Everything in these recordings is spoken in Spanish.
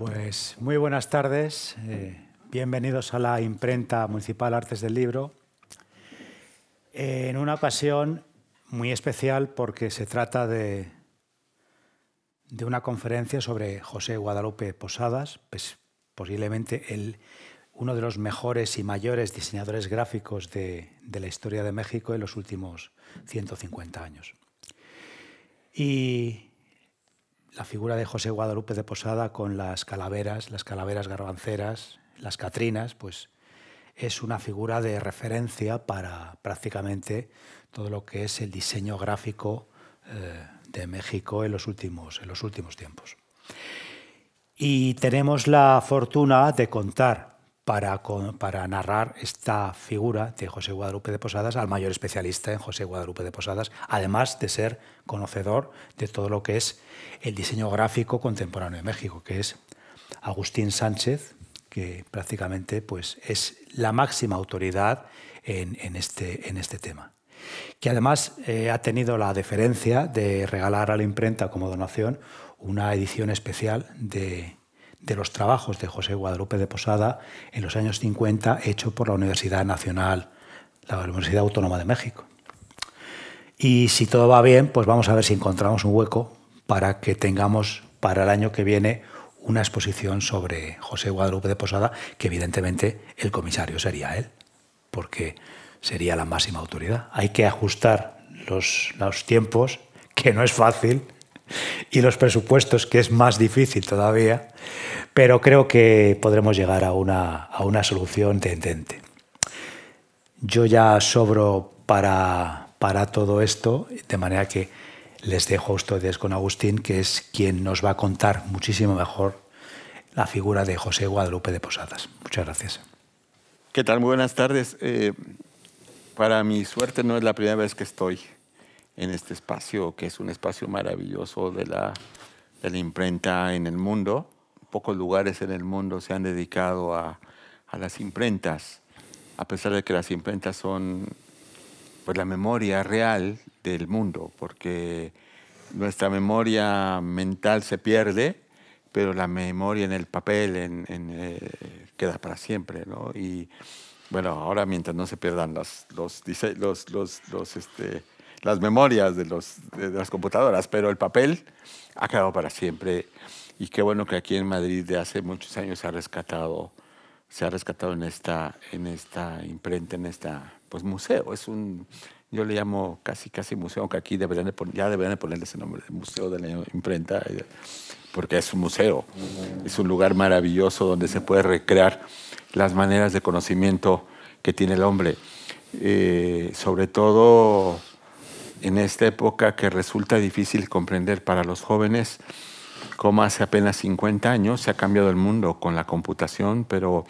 Pues muy buenas tardes, eh, bienvenidos a la imprenta municipal Artes del Libro, en una ocasión muy especial porque se trata de, de una conferencia sobre José Guadalupe Posadas, pues, posiblemente el, uno de los mejores y mayores diseñadores gráficos de, de la historia de México en los últimos 150 años. Y la figura de José Guadalupe de Posada con las calaveras, las calaveras garbanceras, las catrinas, pues es una figura de referencia para prácticamente todo lo que es el diseño gráfico eh, de México en los, últimos, en los últimos tiempos. Y tenemos la fortuna de contar para, narrar esta figura de José Guadalupe de Posadas al mayor especialista en José Guadalupe de Posadas, además de ser conocedor de todo lo que es el diseño gráfico contemporáneo de México, que es Agustín Sánchez, que prácticamente pues, es la máxima autoridad en, este, este, tema que además eh, ha tenido la deferencia de regalar a la imprenta como donación una edición especial de de los trabajos de José Guadalupe de Posada en los años 50 hecho por la Universidad Nacional, la Universidad Autónoma de México. Y si todo va bien, pues vamos a ver si encontramos un hueco para que tengamos para el año que viene una exposición sobre José Guadalupe de Posada, que evidentemente el comisario sería él, porque sería la máxima autoridad. Hay que ajustar los, los tiempos, que no es fácil, y los presupuestos, que es más difícil todavía, pero creo que podremos llegar a una, solución tendente. Yo ya sobro para, todo esto, de manera que les dejo a ustedes con Agustín, que es quien nos va a contar muchísimo mejor la figura de José Guadalupe de Posadas. Muchas gracias. ¿Qué tal? Muy buenas tardes. Eh, para mi suerte no es la primera vez que estoy en este espacio, que es un espacio maravilloso de la, de la imprenta en el mundo. Pocos lugares en el mundo se han dedicado a, a las imprentas, a pesar de que las imprentas son pues, la memoria real del mundo, porque nuestra memoria mental se pierde, pero la memoria en el papel eh, queda para siempre, ¿no? Y bueno, ahora mientras no se pierdan los, los, los, este, las memorias de, los, de las computadoras, pero el papel ha quedado para siempre. Y qué bueno que aquí en Madrid de hace muchos años se ha rescatado, se ha rescatado en esta, en esta imprenta, en esta, pues museo. Es un, yo le llamo casi, casi museo, aunque aquí deberían ya deberían de ponerle ese nombre, Museo de la Imprenta, porque es un museo. Es un lugar maravilloso donde se puede recrear las maneras de conocimiento que tiene el hombre. Eh, sobre todo en esta época que resulta difícil comprender para los jóvenes cómo hace apenas 50 años se ha cambiado el mundo con la computación, pero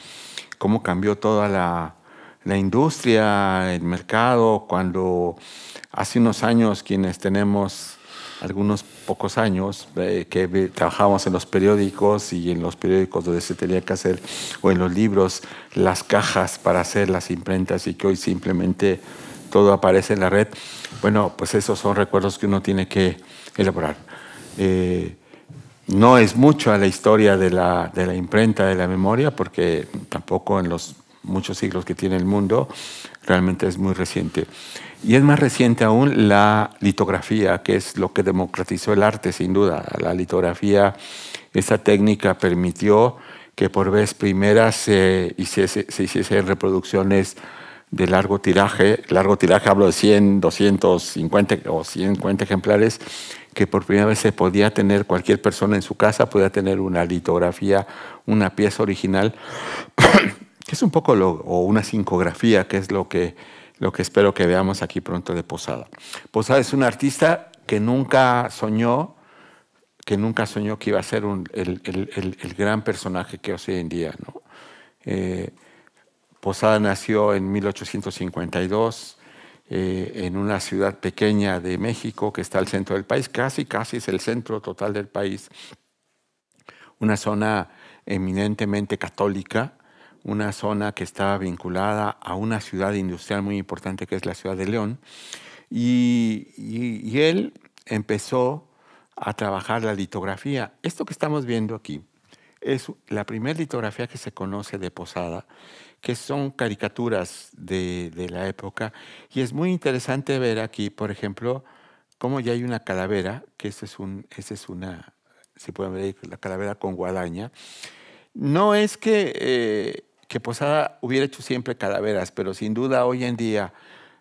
cómo cambió toda la, la industria, el mercado, cuando hace unos años quienes tenemos algunos pocos años eh, que trabajábamos en los periódicos y en los periódicos donde se tenía que hacer, o en los libros, las cajas para hacer las imprentas y que hoy simplemente todo aparece en la red. Bueno, pues esos son recuerdos que uno tiene que elaborar. Eh, no es mucho a la historia de la, de la, imprenta, de la memoria, porque tampoco en los muchos siglos que tiene el mundo realmente es muy reciente. Y es más reciente aún la litografía, que es lo que democratizó el arte, sin duda. La litografía, esa técnica permitió que por vez primera se, hiciese, se hiciesen reproducciones de largo tiraje, largo tiraje hablo de 100, 250 o 150 ejemplares, que por primera vez se podía tener cualquier persona en su casa, podía tener una litografía, una pieza original, que es un poco lo, o una sincografía, que es lo que, lo que espero que veamos aquí pronto de Posada. Posada es un artista que nunca soñó, que nunca soñó que iba a ser el, el, el, gran personaje que es hoy en día, ¿no? Eh, Posada nació en 1852 eh, en una ciudad pequeña de México que está al centro del país, casi, casi es el centro total del país, una zona eminentemente católica, una zona que estaba vinculada a una ciudad industrial muy importante que es la ciudad de León, y, y él empezó a trabajar la litografía. Esto que estamos viendo aquí es la primera litografía que se conoce de Posada que son caricaturas de, de la época. Y es muy interesante ver aquí, por ejemplo, cómo ya hay una calavera, que esa es, es una, si pueden ver la calavera con guadaña. No es que, eh, que Posada hubiera hecho siempre calaveras, pero sin duda hoy en día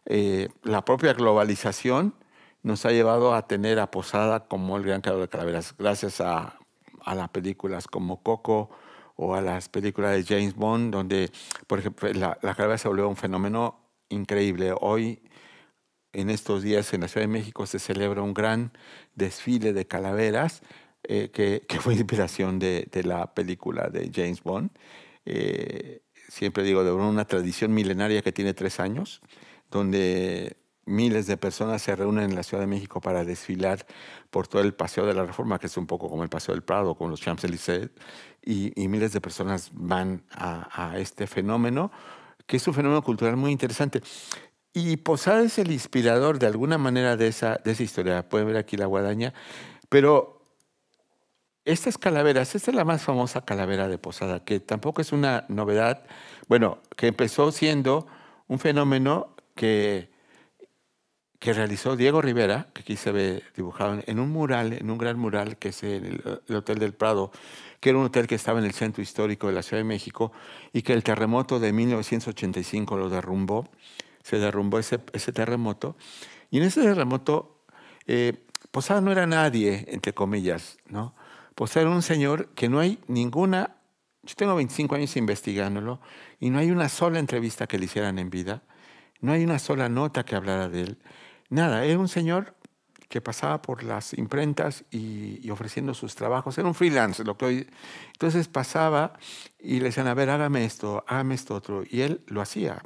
eh, la propia globalización nos ha llevado a tener a Posada como el gran creador de calaveras, gracias a, a las películas como Coco, o a las películas de James Bond, donde, por ejemplo, la, calavera se volvió un fenómeno increíble. Hoy, en estos días, en la Ciudad de México se celebra un gran desfile de calaveras eh, que, fue fue inspiración de, la película de James Bond. Eh, siempre digo, de una tradición milenaria que tiene tres años, donde miles de personas se reúnen en la Ciudad de México para desfilar por todo el Paseo de la Reforma, que es un poco como el Paseo del Prado, como los Champs-Élysées, y, miles de personas van a, este fenómeno, que es un fenómeno cultural muy interesante. Y Posada es el inspirador de alguna manera de esa, de esa historia. Pueden ver aquí la guadaña, pero estas calaveras, esta es la más famosa calavera de Posada, que tampoco es una novedad, bueno, que empezó siendo un fenómeno que que realizó Diego Rivera, que aquí se ve dibujado en un mural, en un gran mural que es en el, Hotel del Prado, que era un hotel que estaba en el centro histórico de la Ciudad de México y que el terremoto de 1985 lo derrumbó, se derrumbó ese, terremoto. Y en ese terremoto, eh, Posada pues, ah, no era nadie, entre comillas, ¿no? Posada pues, era un señor que no hay ninguna, yo tengo 25 años investigándolo, y no hay una sola entrevista que le hicieran en vida, no hay una sola nota que hablara de él Nada, era un señor que pasaba por las imprentas y, ofreciendo sus trabajos. Era un freelance, lo que hoy. Entonces pasaba y le decían, a ver, hágame esto, hágame esto otro. Y él lo hacía.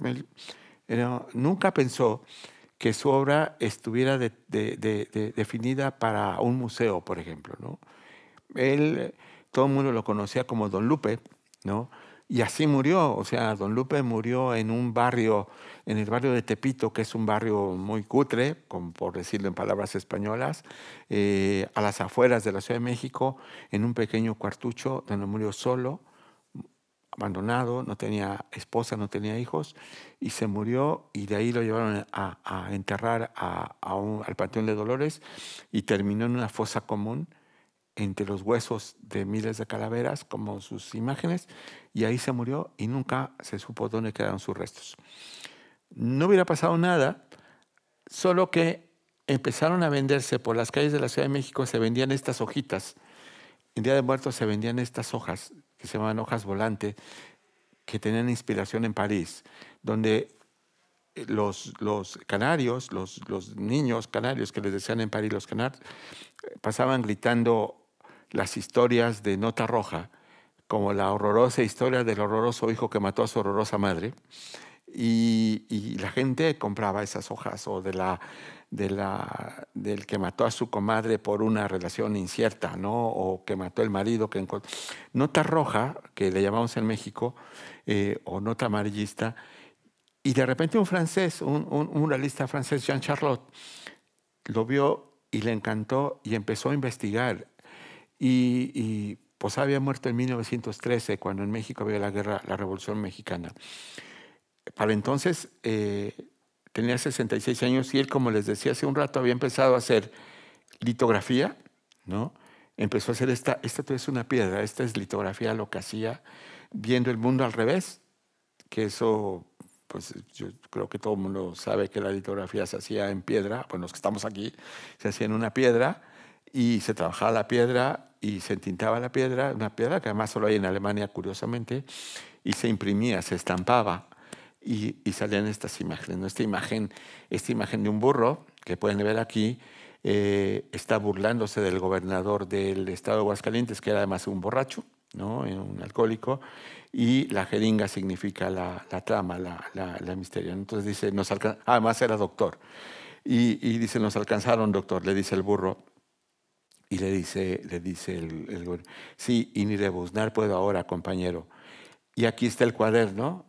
nunca pensó que su obra estuviera definida para un museo, por ejemplo. Él, todo el mundo lo conocía como Don Lupe, ¿no? Y así murió, o sea, don Lupe murió en un barrio, en el barrio de Tepito, que es un barrio muy cutre, como por decirlo en palabras españolas, eh, a las afueras de la Ciudad de México, en un pequeño cuartucho donde murió solo, abandonado, no tenía esposa, no tenía hijos, y se murió y de ahí lo llevaron a, enterrar a, un, al Panteón de Dolores y terminó en una fosa común entre los huesos de miles de calaveras, como sus imágenes, y ahí se murió y nunca se supo dónde quedaron sus restos. No hubiera pasado nada, solo que empezaron a venderse por las calles de la Ciudad de México, se vendían estas hojitas. En Día de Muertos se vendían estas hojas, que se llamaban hojas volante, que tenían inspiración en París, donde eh, los, los canarios, los, los, niños canarios que les decían en París los canarios, eh, pasaban gritando las historias de nota roja, como la horrorosa historia del horroroso hijo que mató a su horrorosa madre. Y, la gente compraba esas hojas o de la, de la, del que mató a su comadre por una relación incierta, ¿no? O que mató el marido. Que nota roja, que le llamamos en México, eh, o nota amarillista. Y de repente un francés, un, un, realista francés, Jean Charlotte, lo vio y le encantó y empezó a investigar. Y, y, Posada pues, había muerto en 1913, cuando en México había la guerra, la Revolución Mexicana. Para entonces eh, tenía 66 años y él, como les decía hace un rato, había empezado a hacer litografía, ¿no? Empezó a hacer esta, esta es una piedra, esta es litografía, lo que hacía, viendo el mundo al revés, que eso pues yo creo que todo el mundo sabe que la litografía se hacía en piedra, pues los que estamos aquí, se hacía en una piedra y se trabajaba la piedra y se tintaba la piedra, una piedra que además solo hay en Alemania, curiosamente, y se imprimía, se estampaba y, y salían estas imágenes. ¿no? Esta, imagen, esta imagen de un burro, que pueden ver aquí, eh, está burlándose del gobernador del estado de Aguascalientes, que era además un borracho, ¿no? Eh, un alcohólico, y la jeringa significa la, la trama, la, la, misterio. Entonces dice, nos además era doctor, y, y dice, nos alcanzaron, doctor, le dice el burro y le dice, le dice el, el sí, y ni rebuznar puedo ahora, compañero. Y aquí está el cuaderno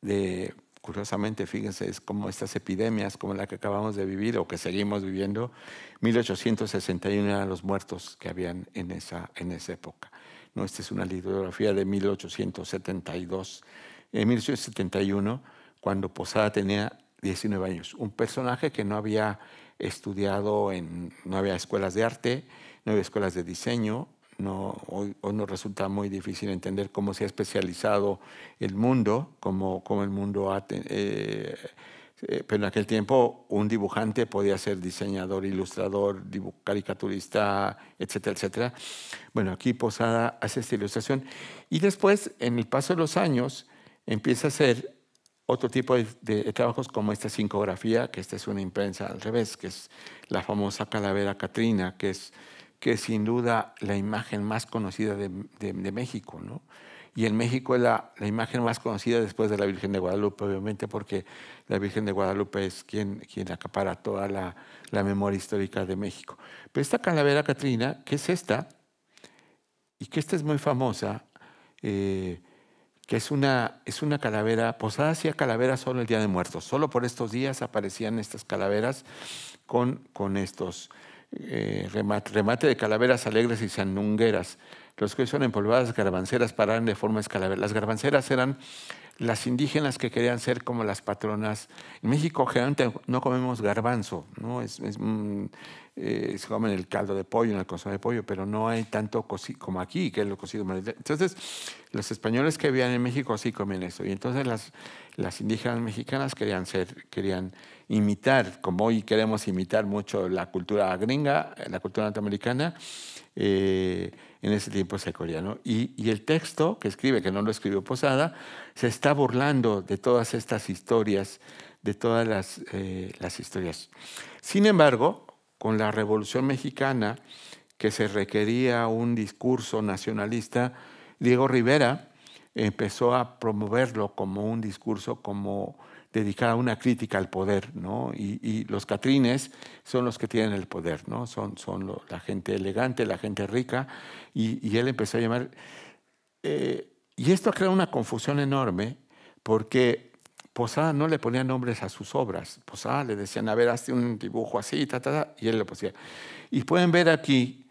de, curiosamente, fíjense, es como estas epidemias, como la que acabamos de vivir o que seguimos viviendo, 1861 eran los muertos que habían en esa, en esa época. No, esta es una litografía de 1872. En 1871, cuando Posada tenía 19 años, un personaje que no había estudiado en, no había escuelas de arte, nueve escuelas de diseño. No, hoy, nos resulta muy difícil entender cómo se ha especializado el mundo, cómo, como el mundo eh, eh, pero en aquel tiempo un dibujante podía ser diseñador, ilustrador, caricaturista, etcétera, etcétera. Bueno, aquí Posada hace esta ilustración y después, en el paso de los años, empieza a hacer otro tipo de, trabajos como esta sincografía, que esta es una imprensa al revés, que es la famosa calavera Catrina, que es que sin duda la imagen más conocida de, México, ¿no? Y en México es la, imagen más conocida después de la Virgen de Guadalupe, obviamente, porque la Virgen de Guadalupe es quien, quien acapara toda la, memoria histórica de México. Pero esta calavera Catrina, que es esta, y que esta es muy famosa, eh, que es una, es una calavera, Posada hacía calaveras solo el Día de Muertos, solo por estos días aparecían estas calaveras con, con estos eh, remate, de calaveras alegres y zanungueras los que son empolvadas garbanceras paran de forma escalavera. Las garbanceras eran las indígenas que querían ser como las patronas. En México generalmente no comemos garbanzo, ¿no? Es, es mm, eh, se comen el caldo de pollo, en el consumo de pollo, pero no hay tanto como aquí, que es lo cocido. Entonces, los españoles que vivían en México sí comían eso. Y entonces las, las indígenas mexicanas querían ser, querían imitar, como hoy queremos imitar mucho la cultura gringa, la cultura norteamericana. Eh, en ese tiempo secoliano Y, y el texto que escribe, que no lo escribió Posada, se está burlando de todas estas historias, de todas las eh, historias. Sin embargo, con la Revolución Mexicana, que se requería un discurso nacionalista, Diego Rivera empezó a promoverlo como un discurso como dedicado a una crítica al poder, ¿no? Y, los catrines son los que tienen el poder, ¿no? Son, la gente elegante, la gente rica, y, él empezó a llamar... Eh, y esto creó una confusión enorme porque Posada no le ponía nombres a sus obras. Posada le decían, a ver, hazte un dibujo así, ta, ta, y él le ponía. Y pueden ver aquí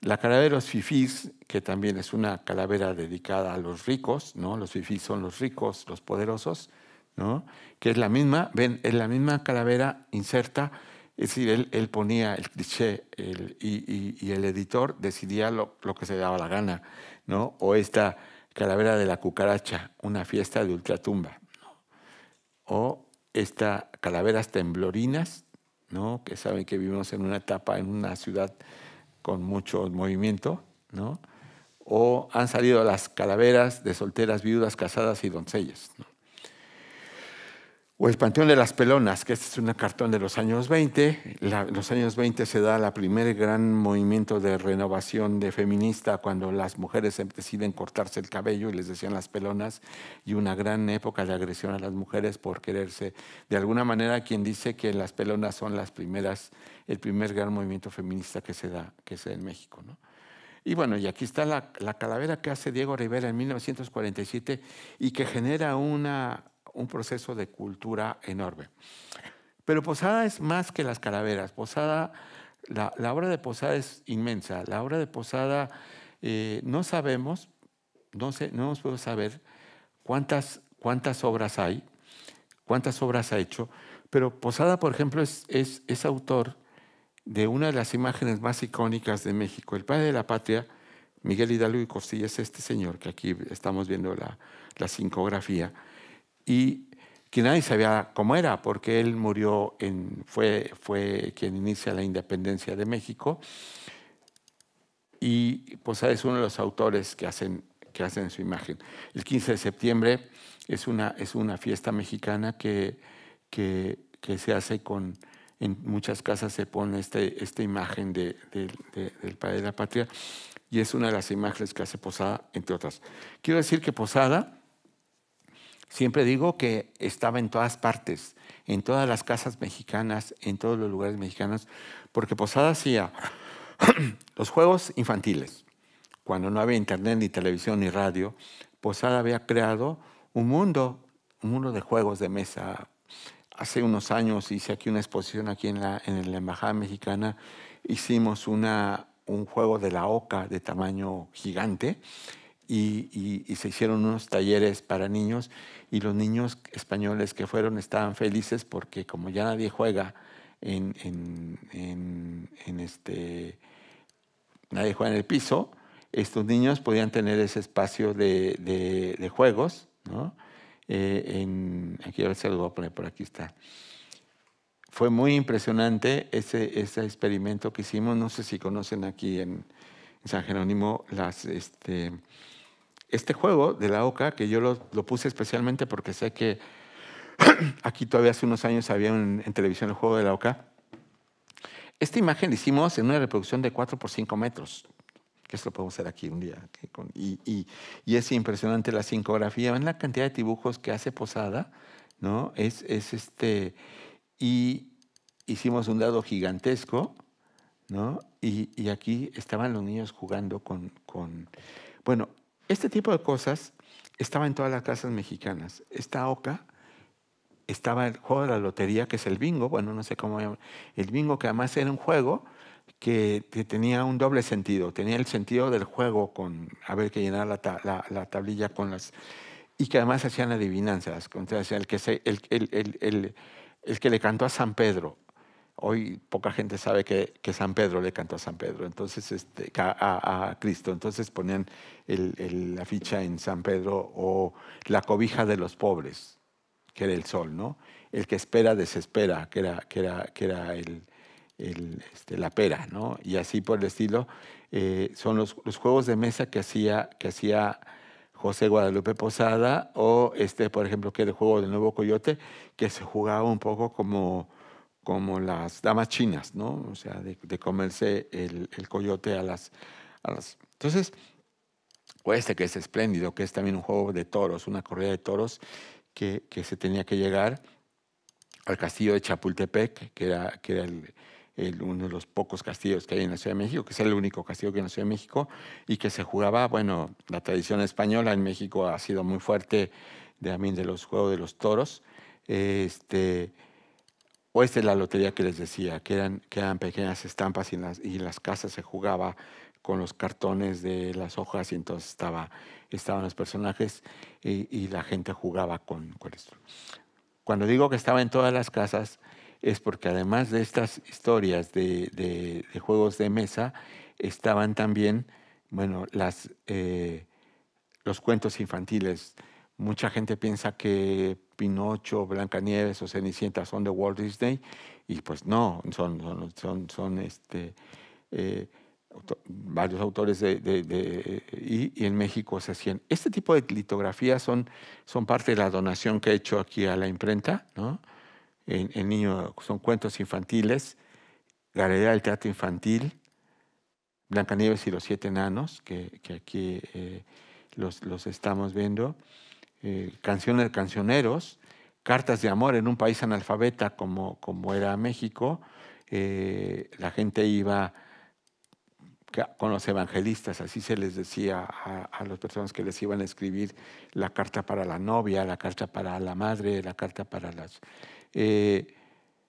la calavera de los fifís, que también es una calavera dedicada a los ricos, ¿no? Los fifís son los ricos, los poderosos, ¿no? Que es la misma, ven, es la misma calavera inserta, es decir, él, ponía el cliché y, el editor decidía lo, que se daba la gana, ¿no? O esta calavera de la cucaracha, una fiesta de ultratumba, O esta calaveras temblorinas, ¿no? Que saben que vivimos en una etapa, en una ciudad con mucho movimiento, ¿no? o han salido las calaveras de solteras, viudas, casadas y doncellas. ¿no? o el Panteón de las Pelonas, que este es un cartón de los años 20. los años 20 se da la primer gran movimiento de renovación de feminista cuando las mujeres deciden cortarse el cabello y les decían las pelonas y una gran época de agresión a las mujeres por quererse. De alguna manera, quien dice que las pelonas son las primeras, el primer gran movimiento feminista que se da, que se da en México. Y bueno, y aquí está la, la calavera que hace Diego Rivera en 1947 y que genera una un proceso de cultura enorme. Pero Posada es más que las calaveras. Posada, la, obra de Posada es inmensa. La obra de Posada eh, no sabemos, no, sé, no nos puedo saber cuántas, cuántas obras hay, cuántas obras ha hecho, pero Posada, por ejemplo, es, es, autor de una de las imágenes más icónicas de México. El padre de la patria, Miguel Hidalgo y Costilla, es este señor que aquí estamos viendo la, la sincografía y que nadie sabía cómo era, porque él murió, en, fue, fue quien inicia la independencia de México, y Posada pues, es uno de los autores que hacen, que hacen su imagen. El 15 de septiembre es una, es una fiesta mexicana que, que, se hace con, en muchas casas se pone este, esta imagen de, del Padre de la Patria, y es una de las imágenes que hace Posada, entre otras. Quiero decir que Posada Siempre digo que estaba en todas partes, en todas las casas mexicanas, en todos los lugares mexicanos, porque Posada hacía los juegos infantiles. Cuando no había internet, ni televisión, ni radio, Posada había creado un mundo, un mundo de juegos de mesa. Hace unos años hice aquí una exposición aquí en la, en la Embajada Mexicana. Hicimos una, un juego de la oca de tamaño gigante y, se hicieron unos talleres para niños y los niños españoles que fueron estaban felices porque como ya nadie juega en, este, nadie juega en el piso, estos niños podían tener ese espacio de, juegos, ¿no? Eh, en, aquí a ver si lo voy a poner por aquí está. Fue muy impresionante ese, ese experimento que hicimos. No sé si conocen aquí en, en San Jerónimo las, este, este juego de la OCA, que yo lo, puse especialmente porque sé que aquí todavía hace unos años había en, televisión el juego de la OCA, esta imagen la hicimos en una reproducción de 4 por 5 metros, que esto lo podemos hacer aquí un día. Y, es impresionante la sincografía. Ven la cantidad de dibujos que hace Posada, ¿no? Es, este. Y hicimos un dado gigantesco, ¿no? Y, aquí estaban los niños jugando con, con. Bueno, este tipo de cosas estaba en todas las casas mexicanas. Esta oca estaba el juego de la lotería, que es el bingo, bueno, no sé cómo el bingo que además era un juego que, tenía un doble sentido, tenía el sentido del juego con haber que llenar la, tablilla con las... y que además hacían adivinanzas, que, el, el que le cantó a San Pedro Hoy poca gente sabe que, San Pedro le cantó a San Pedro, entonces este, a, Cristo. Entonces ponían la ficha en San Pedro o la cobija de los pobres, que era el sol, ¿no? El que espera desespera, que era, este, la pera, ¿no? Y así por el estilo. Eh, son los, juegos de mesa que hacía, que hacía José Guadalupe Posada o, este, por ejemplo, que era el juego del Nuevo Coyote, que se jugaba un poco como como las damas chinas, ¿no? O sea, de, comerse el, coyote a las, a las, Entonces, o este que es espléndido, que es también un juego de toros, una corrida de toros, que, que se tenía que llegar al castillo de Chapultepec, que era, que era el, uno de los pocos castillos que hay en la Ciudad de México, que es el único castillo que hay en la Ciudad de México, y que se jugaba, bueno, la tradición española en México ha sido muy fuerte también de, de los Juegos de los Toros. Este, o esta es la lotería que les decía, que eran, que pequeñas estampas y las, y las casas se jugaba con los cartones de las hojas y entonces estaba, estaban los personajes y, la gente jugaba con, Cuando digo que estaba en todas las casas es porque además de estas historias de, juegos de mesa, estaban también bueno, las, eh, los cuentos infantiles. Mucha gente piensa que Pinocho, Blancanieves o Cenicienta son de Walt Disney y pues no, son, son, son, este, eh, varios autores de, y, en México se hacían. Este tipo de litografías son, son parte de la donación que he hecho aquí a la imprenta, ¿no? En, niño, son cuentos infantiles, Galería del Teatro Infantil, Blancanieves y los Siete Enanos, que, aquí eh, los, los estamos viendo. Eh, canciones de cancioneros, cartas de amor en un país analfabeta como, como era México. Eh, la gente iba con los evangelistas, así se les decía a, las personas que les iban a escribir la carta para la novia, la carta para la madre, la carta para las... Eh,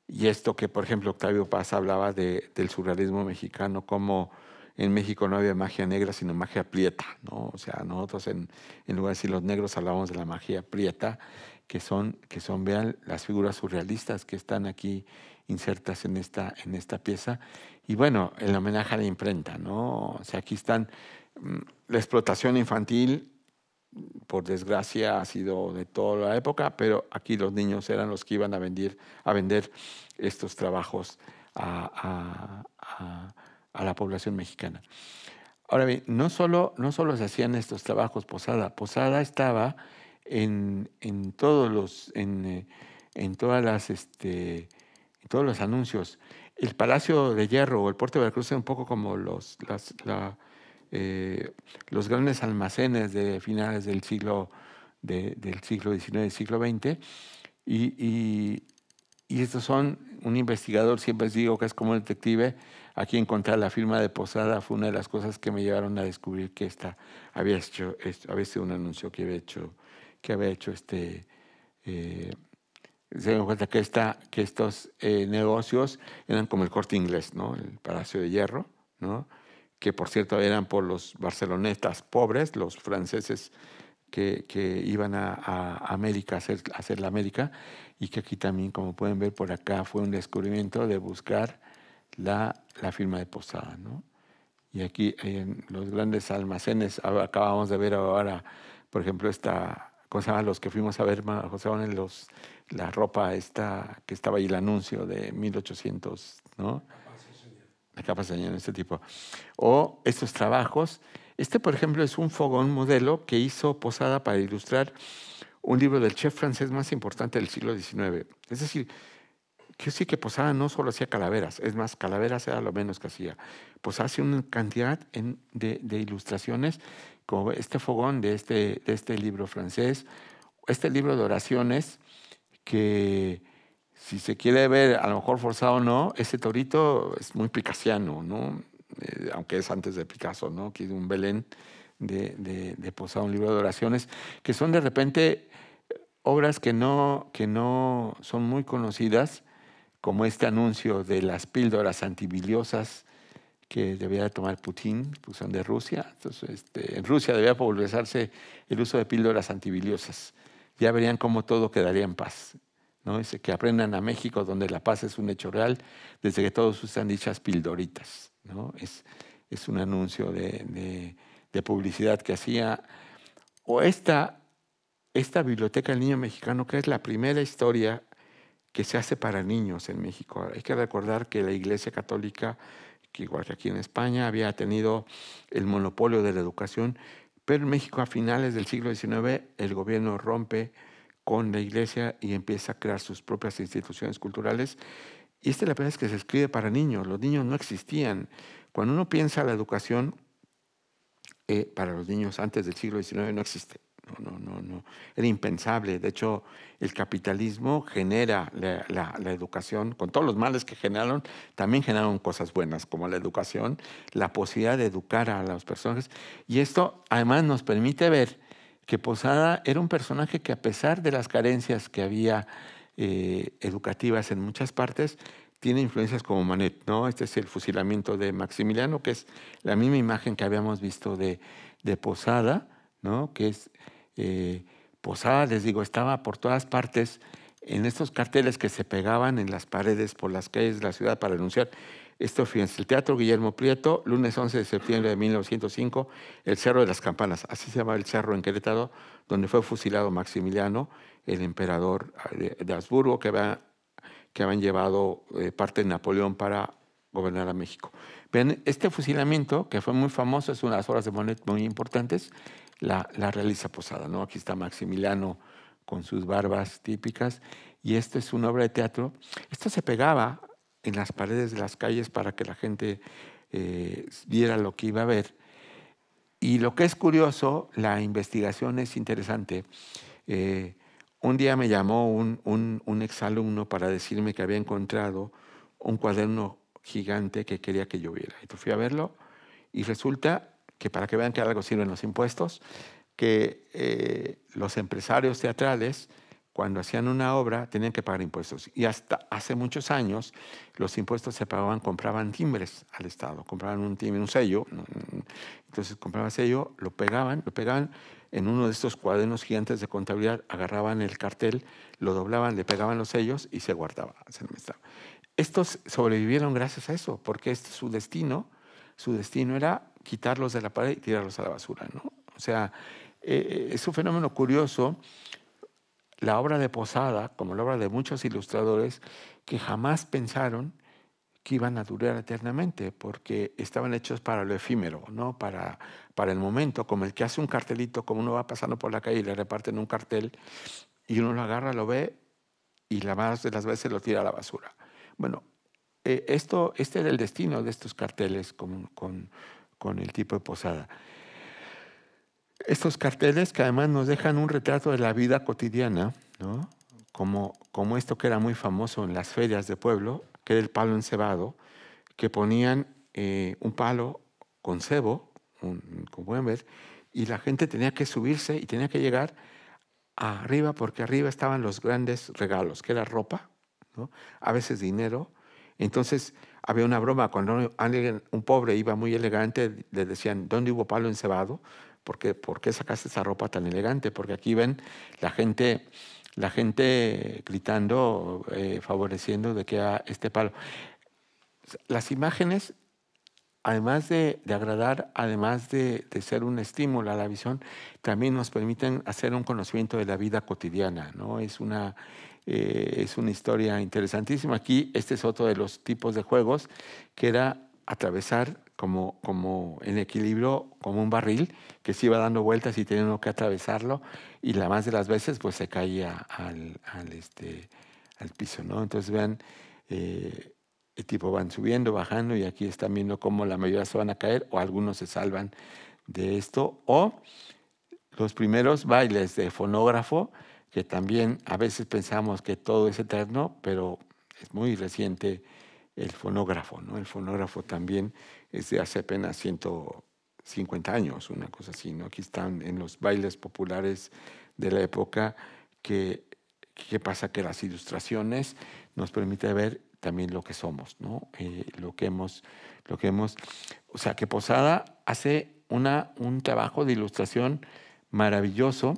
y esto que, por ejemplo, Octavio Paz hablaba del surrealismo mexicano como en México no había magia negra, sino magia prieta, ¿no? O sea, nosotros en, lugar de decir los negros hablábamos de la magia prieta, que son, que son, vean, las figuras surrealistas que están aquí insertas en esta, en esta pieza. Y bueno, el homenaje a la imprenta, ¿no? O sea, aquí están mm, la explotación infantil, por desgracia, ha sido de toda la época, pero aquí los niños eran los que iban a vender, a vender estos trabajos a a la población mexicana. Ahora bien, no solo, no solo se hacían estos trabajos Posada, Posada estaba en, en todos los, en, eh, en todas las, este, todos los anuncios. El Palacio de Hierro o el Puerto de Veracruz es un poco como los, las, eh, los grandes almacenes de finales del siglo, del siglo XIX del siglo XX. Y, y, y estos son, un investigador siempre digo que es como un detective, aquí encontrar la firma de Posada fue una de las cosas que me llevaron a descubrir que esta había hecho, había sido un anuncio que había hecho, que había hecho este, eh, se dieron cuenta que, que estos eh, negocios eran como el corte inglés, ¿no? El Palacio de Hierro, ¿no? Que por cierto eran por los barcelonetas pobres, los franceses que, iban a, América, hacer, a hacer, la América, y que aquí también, como pueden ver por acá, fue un descubrimiento de buscar la la firma de Posada, ¿no? Y aquí en los grandes almacenes acabamos de ver ahora, por ejemplo, esta cosa, los que fuimos a ver, José en la ropa esta que estaba ahí, el anuncio de 1800, ¿no? La capa señal, este tipo. O estos trabajos. Este, por ejemplo, es un fogón modelo que hizo Posada para ilustrar un libro del chef francés más importante del siglo XIX. Es decir, que sí que Posada pues, ah, no solo hacía calaveras, es más, calaveras era lo menos que hacía. Posada pues, hace una cantidad en, de, ilustraciones, como este fogón de este, este libro francés, este libro de oraciones, que si se quiere ver, a lo mejor forzado o no, ese torito es muy picasiano, ¿no? Eh, aunque es antes de Picasso, ¿no? Que un Belén de, de, Posada, pues, un libro de oraciones, que son de repente obras que no, que no son muy conocidas como este anuncio de las píldoras antibiliosas que debía tomar Putin, pues son de Rusia. Entonces, este, en Rusia debía popularizarse el uso de píldoras antibiliosas. Ya verían cómo todo quedaría en paz. ¿no? que aprendan a México, donde la paz es un hecho real, desde que todos usan dichas pildoritas. ¿no? Es, es un anuncio de, de, de publicidad que hacía. O esta, esta biblioteca del niño mexicano, que es la primera historia que se hace para niños en México. Hay que recordar que la Iglesia Católica, que igual que aquí en España, había tenido el monopolio de la educación, pero en México a finales del siglo XIX el gobierno rompe con la Iglesia y empieza a crear sus propias instituciones culturales. Y esta es la primera que se escribe para niños. Los niños no existían. Cuando uno piensa la educación eh, para los niños antes del siglo XIX no existe. No, no, no, Era impensable. De hecho, el capitalismo genera la, educación, con todos los males que generaron, también generaron cosas buenas, como la educación, la posibilidad de educar a las personas. Y esto además nos permite ver que Posada era un personaje que a pesar de las carencias que había eh, educativas en muchas partes, tiene influencias como Manet, ¿no? Este es el fusilamiento de Maximiliano, que es la misma imagen que habíamos visto de, Posada, ¿no? Que es eh, les digo, estaba por todas partes en estos carteles que se pegaban en las paredes por las calles de la ciudad para anunciar. Esto fíjense, el Teatro Guillermo Prieto, lunes 11 de septiembre de 1905, el Cerro de las Campanas, así se llama el cerro en Querétaro, donde fue fusilado Maximiliano, el emperador ah, de Habsburgo, que, que habían llevado eh, parte de Napoleón para gobernar a México. Vean, este fusilamiento, que fue muy famoso, es unas de obras de Monet muy importantes, la, la realiza Posada. ¿no? Aquí está Maximiliano con sus barbas típicas y esto es una obra de teatro. Esto se pegaba en las paredes de las calles para que la gente eh, viera lo que iba a ver. Y lo que es curioso, la investigación es interesante. Eh, un día me llamó un, un, un, exalumno para decirme que había encontrado un cuaderno gigante que quería que yo viera. Y fui a verlo y resulta que para que vean que algo sirven los impuestos, que eh, los empresarios teatrales, cuando hacían una obra, tenían que pagar impuestos. Y hasta hace muchos años, los impuestos se pagaban, compraban timbres al Estado, compraban un timbre, un sello. Entonces compraban sello, lo pegaban, lo pegaban en uno de estos cuadernos gigantes de contabilidad, agarraban el cartel, lo doblaban, le pegaban los sellos y se guardaba. Se Estos sobrevivieron gracias a eso, porque este es su destino su destino era quitarlos de la pared y tirarlos a la basura. ¿no? O sea, eh, eh, es un fenómeno curioso la obra de Posada, como la obra de muchos ilustradores, que jamás pensaron que iban a durar eternamente, porque estaban hechos para lo efímero, ¿no? para, para el momento, como el que hace un cartelito, como uno va pasando por la calle y le reparten un cartel, y uno lo agarra, lo ve, y la más de las veces lo tira a la basura. Bueno, eh, esto, este era el destino de estos carteles con, el tipo de posada. Estos carteles que además nos dejan un retrato de la vida cotidiana, como, como esto que era muy famoso en las ferias de pueblo, que era el palo encebado, que ponían eh, un palo con cebo, como pueden ver, y la gente tenía que subirse y tenía que llegar arriba porque arriba estaban los grandes regalos, que era ropa, a veces dinero, entonces había una broma, cuando un pobre iba muy elegante, le decían, ¿dónde hubo palo encebado? ¿Por qué, ¿Por qué sacaste esa ropa tan elegante? Porque aquí ven la gente, la gente gritando, eh, favoreciendo de que a este palo. Las imágenes, además de, agradar, además de, de, ser un estímulo a la visión, también nos permiten hacer un conocimiento de la vida cotidiana. ¿no? Es una, eh, es una historia interesantísima. Aquí este es otro de los tipos de juegos que era atravesar como, como en equilibrio, como un barril que se iba dando vueltas y tenía que atravesarlo y la más de las veces pues se caía al, al este, al piso. ¿no? Entonces vean... Eh, el tipo van subiendo, bajando y aquí están viendo cómo la mayoría se van a caer o algunos se salvan de esto. O los primeros bailes de fonógrafo que también a veces pensamos que todo es eterno, pero es muy reciente el fonógrafo, ¿no? El fonógrafo también es de hace apenas 150 años, una cosa así, ¿no? Aquí están en los bailes populares de la época que, qué pasa que las ilustraciones nos permite ver también lo que somos, ¿no? Eh, lo que hemos, lo que hemos, o sea, que Posada hace una, un trabajo de ilustración maravilloso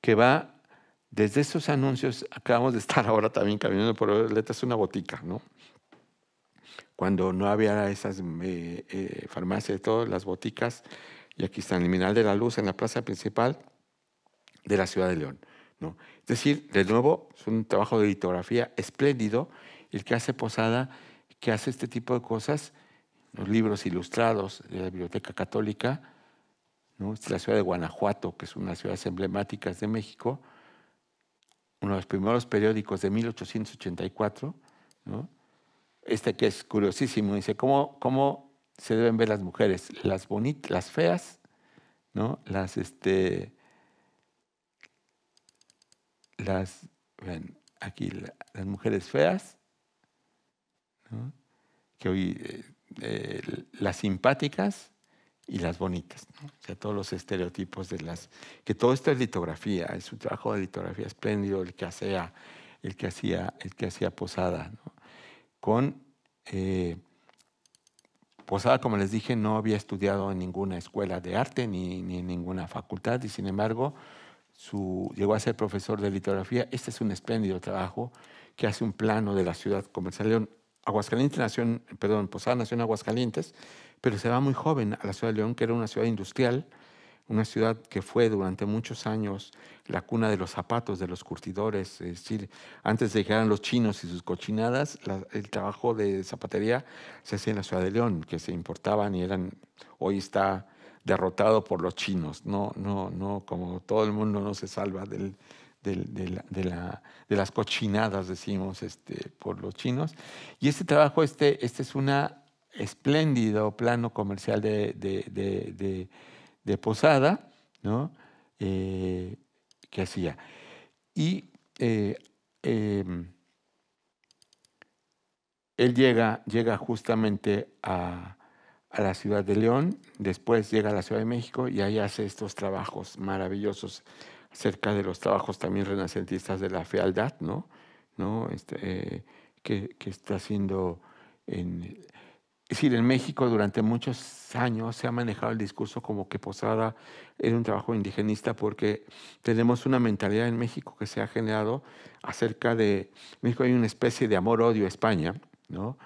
que va desde esos anuncios, acabamos de estar ahora también caminando por letras una botica, ¿no? Cuando no había esas eh, eh, farmacias y todas las boticas, y aquí está en el Mineral de la Luz, en la plaza principal de la ciudad de León. ¿no? Es decir, de nuevo, es un trabajo de litografía espléndido el que hace Posada, que hace este tipo de cosas, los libros ilustrados de la Biblioteca Católica, ¿no? es la ciudad de Guanajuato, que es una de las ciudades emblemáticas de México, uno de los primeros periódicos de 1884, este que es curiosísimo, dice, ¿cómo, cómo se deben ver las mujeres? Las bonitas, las feas, ¿no? Las, este, las, ven, aquí, las mujeres feas, que eh, eh, las simpáticas, y las bonitas. O sea, todos los estereotipos de las... Que todo esto es litografía, es un trabajo de litografía espléndido, el que hacía, el que hacía, el que hacía Posada. Con... Eh, posada, como les dije, no había estudiado en ninguna escuela de arte ni, ni en ninguna facultad y sin embargo su, llegó a ser profesor de litografía. Este es un espléndido trabajo que hace un plano de la ciudad comercial. Aguascalientes perdón, Posada nació en Aguascalientes, pero se va muy joven a la ciudad de León, que era una ciudad industrial, una ciudad que fue durante muchos años la cuna de los zapatos, de los curtidores, es decir, antes de que los chinos y sus cochinadas, el trabajo de zapatería se hacía en la ciudad de León, que se importaban y eran, hoy está derrotado por los chinos, no, no, no, como todo el mundo no se salva de, las cochinadas, decimos, este, por los chinos. Y este trabajo, este, este es una espléndido plano comercial de, Posada, ¿no? Eh, que hacía. Y eh, em, él llega, llega justamente a, la ciudad de León, después llega a la Ciudad de México y ahí hace estos trabajos maravillosos acerca de los trabajos también renacentistas de la fealdad, ¿no? ¿No? Este, eh, que, que, está haciendo en es decir, en México durante muchos años se ha manejado el discurso como que Posada era un trabajo indigenista porque tenemos una mentalidad en México que se ha generado acerca de... México hay una especie de amor-odio a España, ¿no?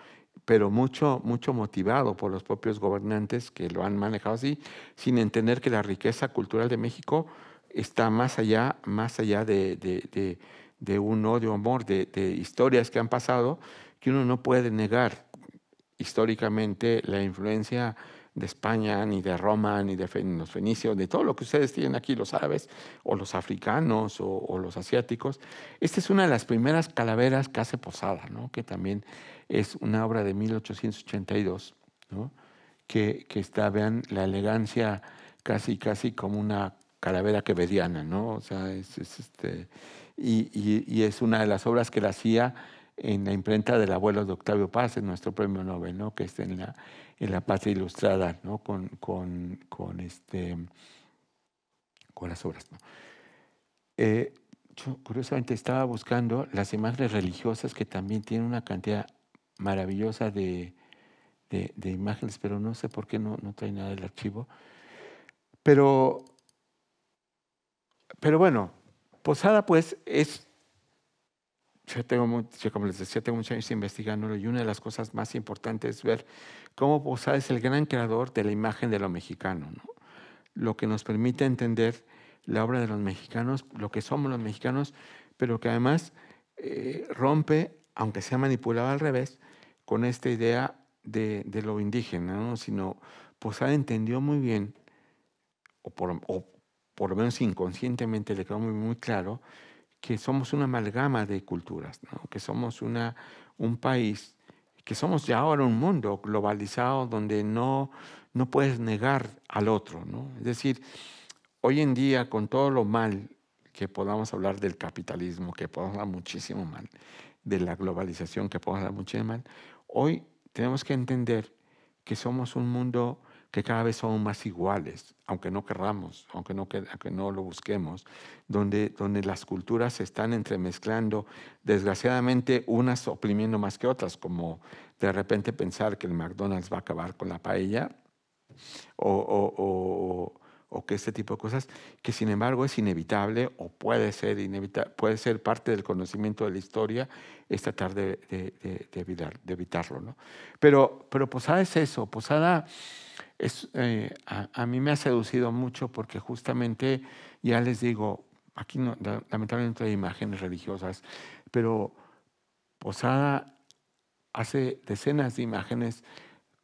pero mucho, mucho motivado por los propios gobernantes que lo han manejado así, sin entender que la riqueza cultural de México está más allá, más allá de un odio-amor, de historias que han pasado que uno no puede negar históricamente la influencia de España, ni de Roma, ni de los fenicios, de todo lo que ustedes tienen aquí, los árabes, o los africanos, o, los asiáticos. Esta es una de las primeras calaveras que hace Posada, que también es una obra de 1882, que, está, vean, la elegancia casi, casi como una calavera quevediana, ¿no? sea, este, y, y es una de las obras que la hacía en la imprenta del abuelo de Octavio Paz, en nuestro premio Nobel, ¿no? que está en la, en la Ilustrada, ¿no? con, con, con, este, con las obras. Eh, yo curiosamente estaba buscando las imágenes religiosas que también tienen una cantidad maravillosa de, de, de imágenes, pero no sé por qué no, no trae nada del archivo. Pero, pero bueno, Posada pues es yo tengo, como les decía, tengo muchos años investigándolo y una de las cosas más importantes es ver cómo Posada es el gran creador de la imagen de lo mexicano, lo que nos permite entender la obra de los mexicanos, lo que somos los mexicanos, pero que además eh, rompe, aunque sea manipulado al revés, con esta idea de, de lo indígena, sino Posada pues, entendió muy bien, o por, o por lo menos inconscientemente le quedó muy, muy claro, que somos una amalgama de culturas, que somos una, un país, que somos ya ahora un mundo globalizado donde no, no puedes negar al otro. Es decir, hoy en día con todo lo mal que podamos hablar del capitalismo, que podamos hablar muchísimo mal, de la globalización, que podamos hablar muchísimo mal, hoy tenemos que entender que somos un mundo que cada vez son más iguales, aunque no querramos, aunque no, no lo busquemos, donde, donde las culturas se están entremezclando, desgraciadamente unas oprimiendo más que otras, como de repente pensar que el McDonald's va a acabar con la paella, o, o, que este tipo de cosas, que sin embargo es inevitable o puede ser, puede ser parte del conocimiento de la historia, es tratar de, evitarlo. ¿no? Pero, pero Posada es eso, Posada eh, a, mí me ha seducido mucho porque justamente, ya les digo, aquí no, lamentablemente hay imágenes religiosas, pero Posada hace decenas de imágenes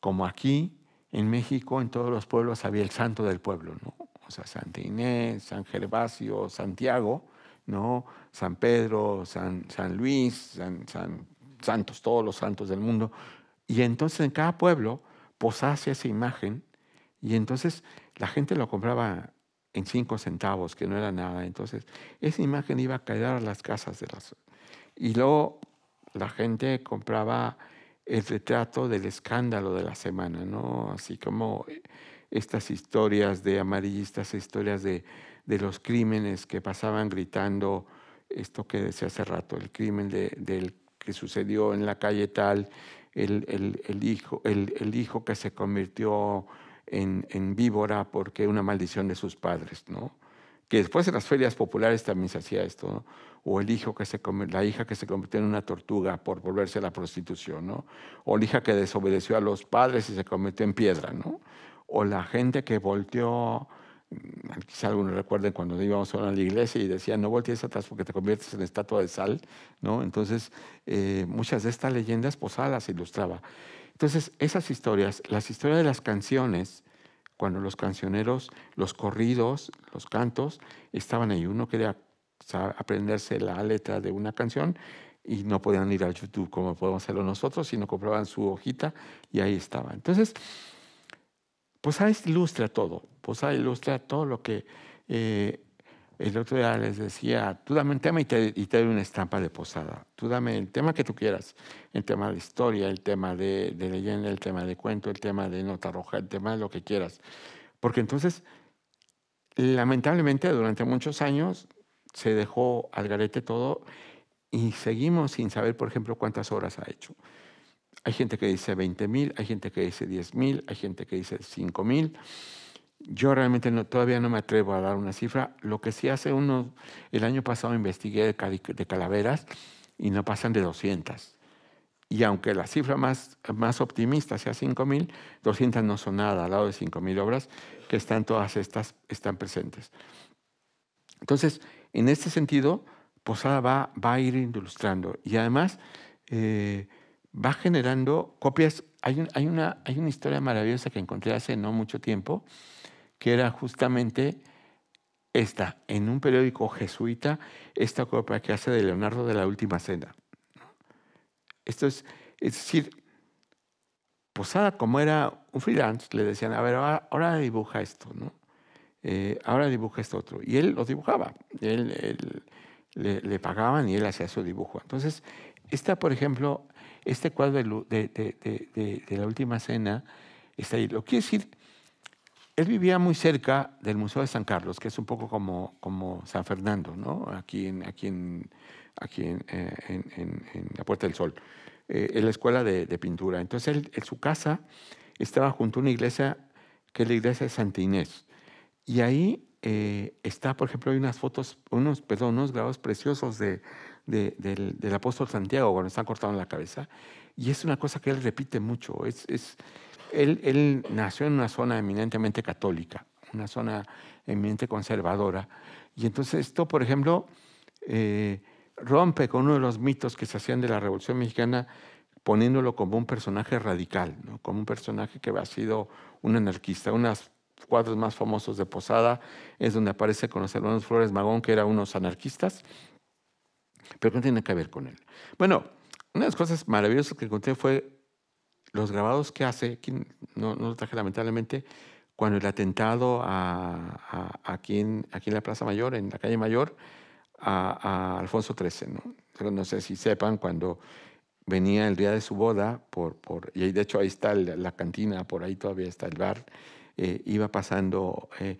como aquí, en México, en todos los pueblos había el santo del pueblo, ¿no? O sea, Santa Inés, San Gervasio, Santiago, ¿no? San Pedro, San, San Luis, San, santos, todos los santos del mundo. Y entonces en cada pueblo hace esa imagen y entonces la gente lo compraba en cinco centavos, que no era nada. Entonces esa imagen iba a caer a las casas de las... Y luego la gente compraba el retrato del escándalo de la semana, ¿no? Así como estas historias de amarillistas, historias de, de los crímenes que pasaban gritando esto que decía hace rato, el crimen de, del que sucedió en la calle tal, el, el, el hijo, el, el hijo que se convirtió en, víbora porque una maldición de sus padres, ¿no? Que después en las ferias populares también se hacía esto, ¿no? o el hijo que se la hija que se convirtió en una tortuga por volverse a la prostitución, ¿no? O la hija que desobedeció a los padres y se convirtió en piedra, ¿no? O la gente que volteó, mm, quizá algunos recuerden cuando íbamos a la iglesia y decían, no voltees atrás porque te conviertes en estatua de sal, ¿no? Entonces, eh, muchas de estas leyendas Posadas pues, ah, las ilustraba. Entonces, esas historias, las historias de las canciones, cuando los cancioneros, los corridos, los cantos, estaban ahí. Uno quería aprenderse la letra de una canción y no podían ir al YouTube como podemos hacerlo nosotros, sino compraban su hojita y ahí estaba. Entonces, Posada pues ilustra todo, Posada pues ilustra todo lo que eh, el otro día les decía, tú dame un tema y te, y doy una estampa de posada. Tú dame el tema que tú quieras. El tema de historia, el tema de, de leyenda, el tema de cuento, el tema de nota roja, el tema de lo que quieras. Porque entonces, lamentablemente, durante muchos años se dejó al garete todo y seguimos sin saber, por ejemplo, cuántas horas ha hecho. Hay gente que dice 20 mil, hay gente que dice 10 mil, hay gente que dice 5 mil. Yo realmente todavía no me atrevo a dar una cifra. Lo que sí hace uno, el año pasado investigué de calaveras y no pasan de 200. Y aunque la cifra más, más optimista sea 5.000, 200 no son nada al lado de 5.000 obras que están todas estas, están presentes. Entonces, en este sentido, Posada va, va a ir ilustrando y además eh, va generando copias. Hay, hay, una, hay una historia maravillosa que encontré hace no mucho tiempo que era justamente esta, en un periódico jesuita, esta copia que hace de Leonardo de la Última Cena. Esto es, es decir, Posada, como era un freelance, le decían, a ver, ahora, dibuja esto, ¿no? Eh, ahora dibuja esto otro. Y él lo dibujaba, él, le, pagaban y él hacía su dibujo. Entonces, esta, por ejemplo, este cuadro de, de la Última Cena está ahí. Lo quiere decir él vivía muy cerca del Museo de San Carlos, que es un poco como, como San Fernando, ¿no? aquí, en, aquí, en, aquí en, eh, la Puerta del Sol, eh, en la escuela de, pintura. Entonces, él, en su casa estaba junto a una iglesia que es la iglesia de Santa Inés. Y ahí eh, está, por ejemplo, hay unas fotos, unos, perdón, unos grabados preciosos de, del, apóstol Santiago cuando están cortando la cabeza. Y es una cosa que él repite mucho. Es, es, él, nació en una zona eminentemente católica, una zona eminentemente conservadora. Y entonces esto, por ejemplo, eh, rompe con uno de los mitos que se hacían de la Revolución Mexicana, poniéndolo como un personaje radical, como un personaje que ha sido un anarquista. Unos cuadros más famosos de Posada es donde aparece con los hermanos Flores Magón, que eran unos anarquistas, pero no tiene que ver con él. Bueno, una de las cosas maravillosas que encontré fue los grabados que hace, no, no traje lamentablemente, cuando el atentado aquí, en, la Plaza Mayor, en la calle Mayor, a, Alfonso XIII. ¿no? no sé si sepan, cuando venía el día de su boda, por, y de hecho ahí está la cantina, por ahí todavía está el bar, eh, iba pasando eh,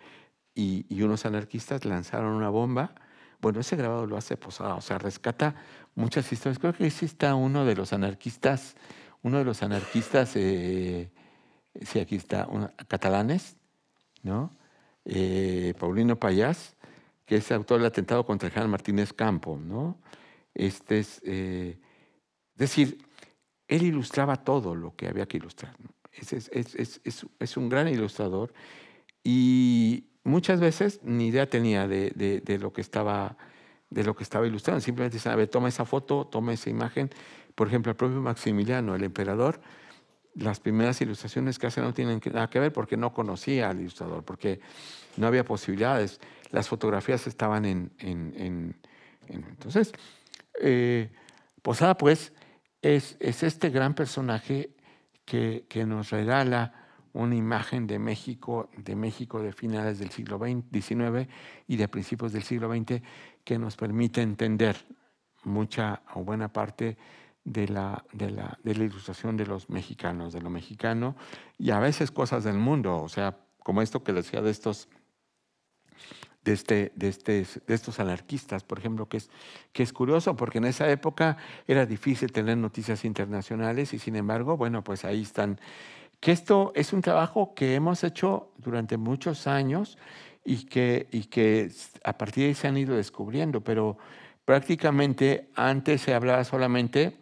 y, unos anarquistas lanzaron una bomba. Bueno, ese grabado lo hace Posada, o sea, rescata muchas historias. Creo que ese está uno de los anarquistas uno de los anarquistas, eh, aquí está, catalanes, ¿no? Eh, Paulino Payas, que es autor del atentado contra general Martínez Campo, ¿no? Este eh, es, decir, él ilustraba todo lo que había que ilustrar. Es, un gran ilustrador y muchas veces ni idea tenía de lo que estaba de lo que estaba ilustrando. Simplemente dice, a ver, toma esa foto, toma esa imagen. Por ejemplo, el propio Maximiliano, el emperador, las primeras ilustraciones que hace no tienen nada que ver porque no conocía al ilustrador, porque no había posibilidades. Las fotografías estaban en... entonces, eh, Posada, pues, es, este gran personaje que, nos regala una imagen de México, de México de finales del siglo XIX y de principios del siglo XX, que nos permite entender mucha o buena parte de la, de, la, de la ilustración de los mexicanos, de lo mexicano y a veces cosas del mundo, o sea, como esto que decía de estos este, de, este, de, estos anarquistas, por ejemplo, que es, que es curioso porque en esa época era difícil tener noticias internacionales y sin embargo, bueno, pues ahí están. Que esto es un trabajo que hemos hecho durante muchos años y que, y que a partir de ahí se han ido descubriendo, pero prácticamente antes se hablaba solamente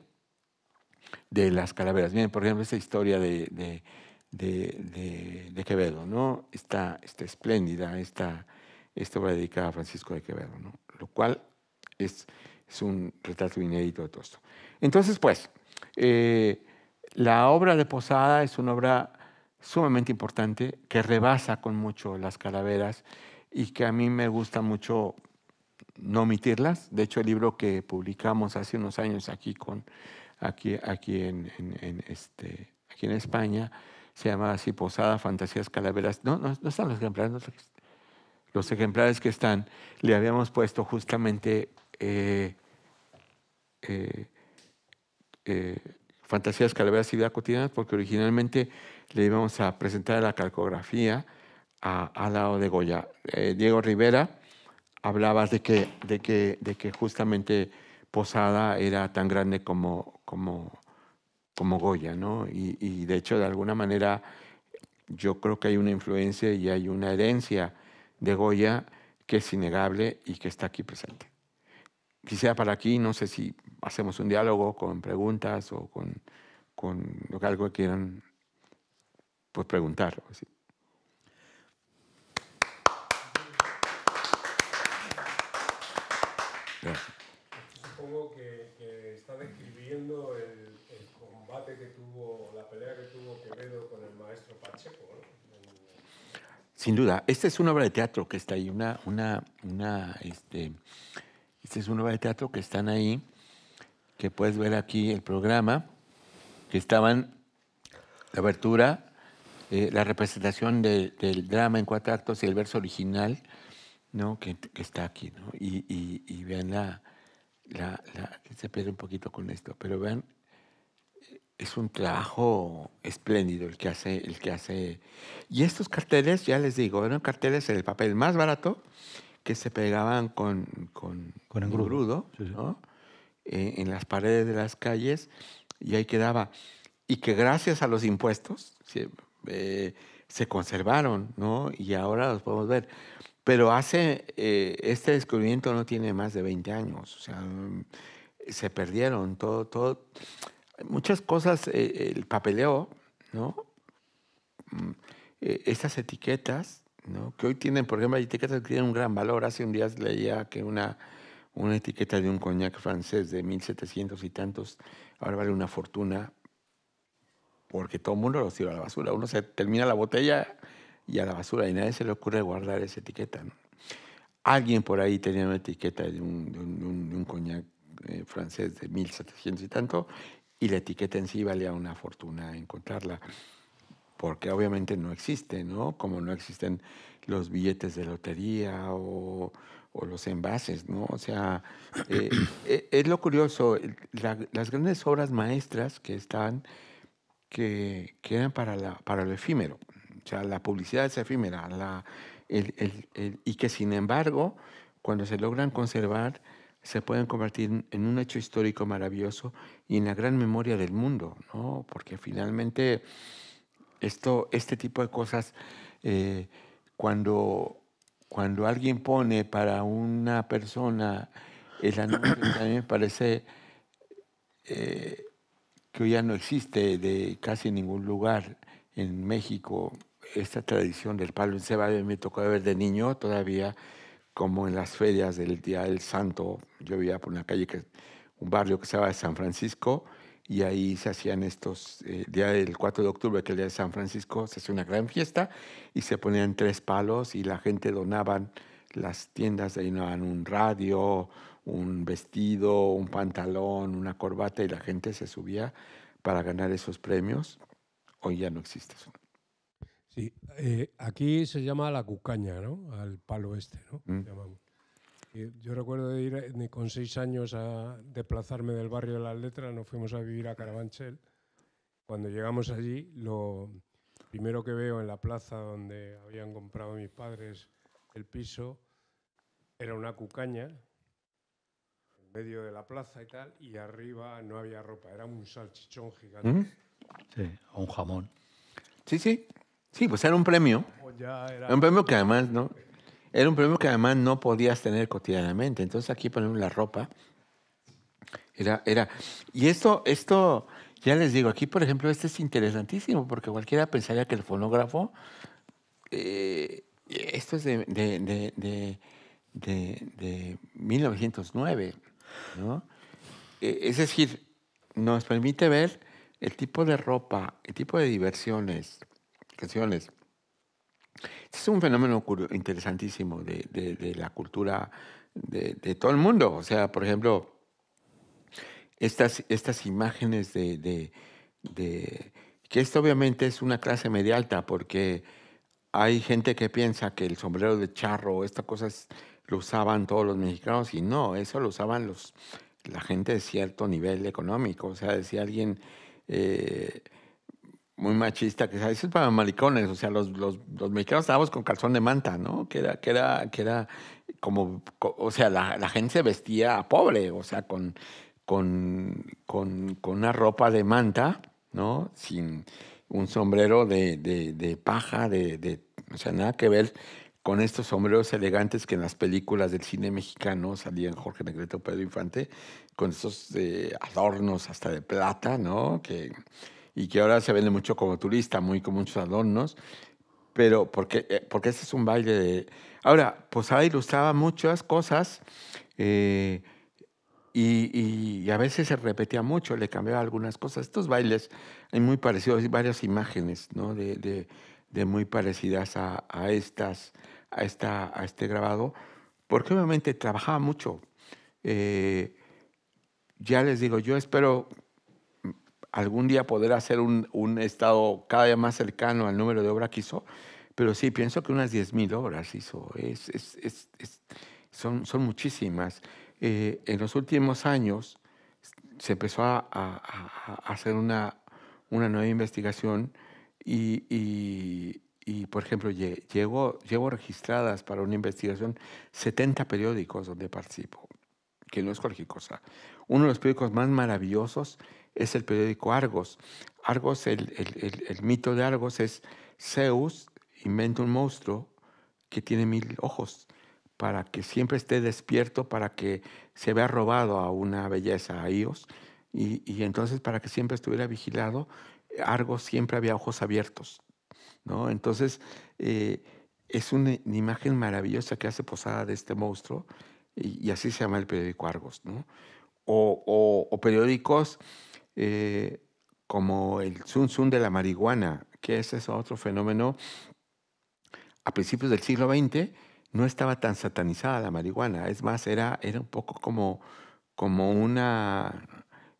de las calaveras. Miren, por ejemplo, esta historia de, de, de, Quevedo, ¿no? Está, está espléndida, esta, obra dedicada a Francisco de Quevedo, ¿no? Lo cual es, es un retrato inédito de todo esto. Entonces, pues, eh, la obra de Posada es una obra sumamente importante que rebasa con mucho las calaveras y que a mí me gusta mucho no omitirlas. De hecho, el libro que publicamos hace unos años aquí, con, aquí, aquí, en, este, aquí en España se llama así Posada, Fantasías, Calaveras. No, no, están los ejemplares. los ejemplares que están, le habíamos puesto justamente eh, eh, eh, Fantasías, Calaveras y Vida Cotidiana, porque originalmente le íbamos a presentar la calcografía al lado de Goya. Eh, Diego Rivera, hablaba de que, de, que, de que justamente Posada era tan grande como, como, como Goya, ¿no? Y, de hecho, de alguna manera, yo creo que hay una influencia y hay una herencia de Goya que es innegable y que está aquí presente. Quisiera para aquí, no sé si hacemos un diálogo con preguntas o con, con algo que quieran pues preguntar. Así. Supongo que, está describiendo el, combate que tuvo, la pelea que tuvo Quevedo con el maestro Pacheco. ¿no? Sin duda, esta es una obra de teatro que está ahí, una, una, una, este, esta es una obra de teatro que están ahí, que puedes ver aquí el programa, que estaban la abertura, eh, la representación del drama en cuatro actos y el verso original, ¿no? que, está aquí. ¿no? Y, vean la, la, Se pierde un poquito con esto, pero vean, eh, es un trabajo espléndido el que hace. El que hace. Y estos carteles, ya les digo, eran carteles en el papel más barato que se pegaban con, con, con ¿no? Eh, en las paredes de las calles y ahí quedaba. Y que gracias a los impuestos, eh, se conservaron, ¿no? Y ahora los podemos ver. Pero hace, eh, este descubrimiento no tiene más de 20 años, o sea, mm, se perdieron todo, todo. Muchas cosas, eh, el papeleo, ¿no? Mm, estas etiquetas, Que hoy tienen, por ejemplo, etiquetas que tienen un gran valor. Hace un día leía que una, una etiqueta de un coñac francés de 1700 y tantos ahora vale una fortuna porque todo el mundo los tira a la basura. Uno se termina la botella y a la basura y nadie se le ocurre guardar esa etiqueta. Alguien por ahí tenía una etiqueta de un, coñac eh, francés de 1700 y tanto y la etiqueta en sí valía una fortuna encontrarla, porque obviamente no existe, ¿no? Como no existen los billetes de lotería o, los envases, ¿no? O sea, eh, eh, es lo curioso, las grandes obras maestras que están que eran para, la, lo efímero. O sea, la publicidad es efímera. y que sin embargo, cuando se logran conservar, se pueden convertir en un hecho histórico maravilloso y en la gran memoria del mundo, Porque finalmente esto, este tipo de cosas, eh, cuando, cuando alguien pone para una persona el anuncio, también me parece eh, que ya no existe de casi ningún lugar en México esta tradición del palo en cebada. Me tocó ver de niño todavía, como en las ferias del Día del Santo. Yo vivía por una calle, que, un barrio que se llama San Francisco, y ahí se hacían estos, eh, día del 4 de octubre, que es el día de San Francisco, se hacía una gran fiesta y se ponían tres palos y la gente donaban, las tiendas ahí daban un radio, un vestido, un pantalón, una corbata y la gente se subía para ganar esos premios. Hoy ya no existe eso. Sí, eh, aquí se llama la cucaña, ¿no? Al palo este, ¿no? Mm. Eh, yo recuerdo de ir eh, con seis años a desplazarme del barrio de las letras, nos fuimos a vivir a Carabanchel. Cuando llegamos allí, lo primero que veo en la plaza donde habían comprado mis padres el piso era una cucaña medio de la plaza y tal, y arriba no había ropa, era un salchichón gigante. ¿Mm? Sí, Sí, un jamón. Sí, sí. Sí, pues era un premio. un premio que además, ¿no? Era un premio que además no podías tener cotidianamente. Entonces aquí ponemos la ropa. Era, era. Y esto, esto, ya les digo, aquí por ejemplo, este es interesantísimo, porque cualquiera pensaría que el fonógrafo, eh, esto es de, de, 1909. E, es decir, nos permite ver el tipo de ropa, el tipo de diversiones, canciones. Este es un fenómeno interesantísimo de, la cultura de, todo el mundo. O sea, por ejemplo, estas, estas imágenes de, que esto obviamente es una clase media alta porque hay gente que piensa que el sombrero de charro, esta cosa es lo usaban todos los mexicanos y no, eso lo usaban los, la gente de cierto nivel económico. O sea, decía alguien eh, muy machista que decía, eso es para malicones. O sea, los, los, mexicanos estábamos con calzón de manta, ¿no? Que era, que era, que era como, o sea, la, gente se vestía pobre, o sea, con, con, con, una ropa de manta, ¿no? Sin un sombrero de, paja, de, de, o sea, nada que ver con estos sombreros elegantes que en las películas del cine mexicano salían Jorge o Pedro Infante, con estos eh, adornos hasta de plata, ¿no? Que, y que ahora se vende mucho como turista, muy con muchos adornos, pero eh, porque, porque este es un baile de... Ahora, Posada pues ilustraba muchas cosas eh, y, a veces se repetía mucho, le cambiaba algunas cosas. Estos bailes hay muy parecidos, hay varias imágenes, ¿no? De, muy parecidas a estas a, esta, a este grabado, porque obviamente trabajaba mucho. Eh, ya les digo, yo espero algún día poder hacer un, un, estado cada vez más cercano al número de obras que hizo, pero sí, pienso que unas 10.000 obras hizo, es, son, son muchísimas. Eh, en los últimos años se empezó a, hacer una, una nueva investigación y, y por ejemplo, llevo, llevo registradas para una investigación 70 periódicos donde participo, que no es cualquier cosa. Uno de los periódicos más maravillosos es el periódico Argos. Argos, el, mito de Argos es Zeus inventa un monstruo que tiene mil ojos para que siempre esté despierto, para que se vea robado a una belleza, a Ios, y, y entonces para que siempre estuviera vigilado, Argos siempre había ojos abiertos entonces, eh, es una, imagen maravillosa que hace Posada de este monstruo, y, así se llama el periódico Argos, O, periódicos eh, como el Zunzun de la marihuana, que ese es otro fenómeno. A principios del siglo XX no estaba tan satanizada la marihuana, es más, era, era un poco como, como una...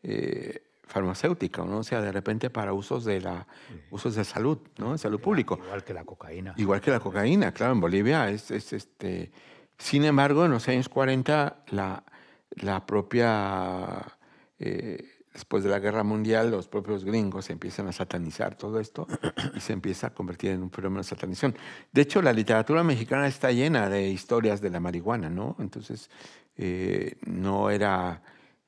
Eh, farmacéutica, ¿no? O sea, de repente para usos de la usos de salud, ¿no? De salud público. Igual que la cocaína. Igual que la cocaína, claro, en Bolivia es, este. Sin embargo, en los años 40, la, la propia eh, después de la guerra mundial, los propios gringos empiezan a satanizar todo esto y se empieza a convertir en un fenómeno de satanización. De hecho, la literatura mexicana está llena de historias de la marihuana, ¿no? Entonces, eh, no era,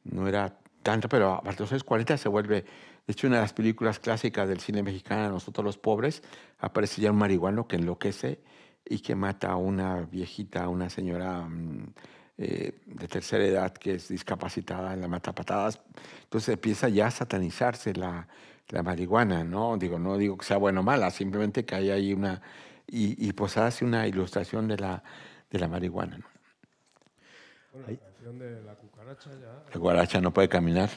no era tanto, pero a partir de los 40 se vuelve, de hecho, una de las películas clásicas del cine mexicano, Nosotros los Pobres, aparece ya un marihuano que enloquece y que mata a una viejita, a una señora mm, eh, de tercera edad que es discapacitada, la mata a patadas. Entonces empieza ya a satanizarse la, marihuana, ¿no? Digo, no digo que sea bueno o mala, simplemente que hay ahí una... Y, y pues hace una ilustración de la, de la marihuana, ¿no? la cucaracha ya. La cucaracha no puede caminar,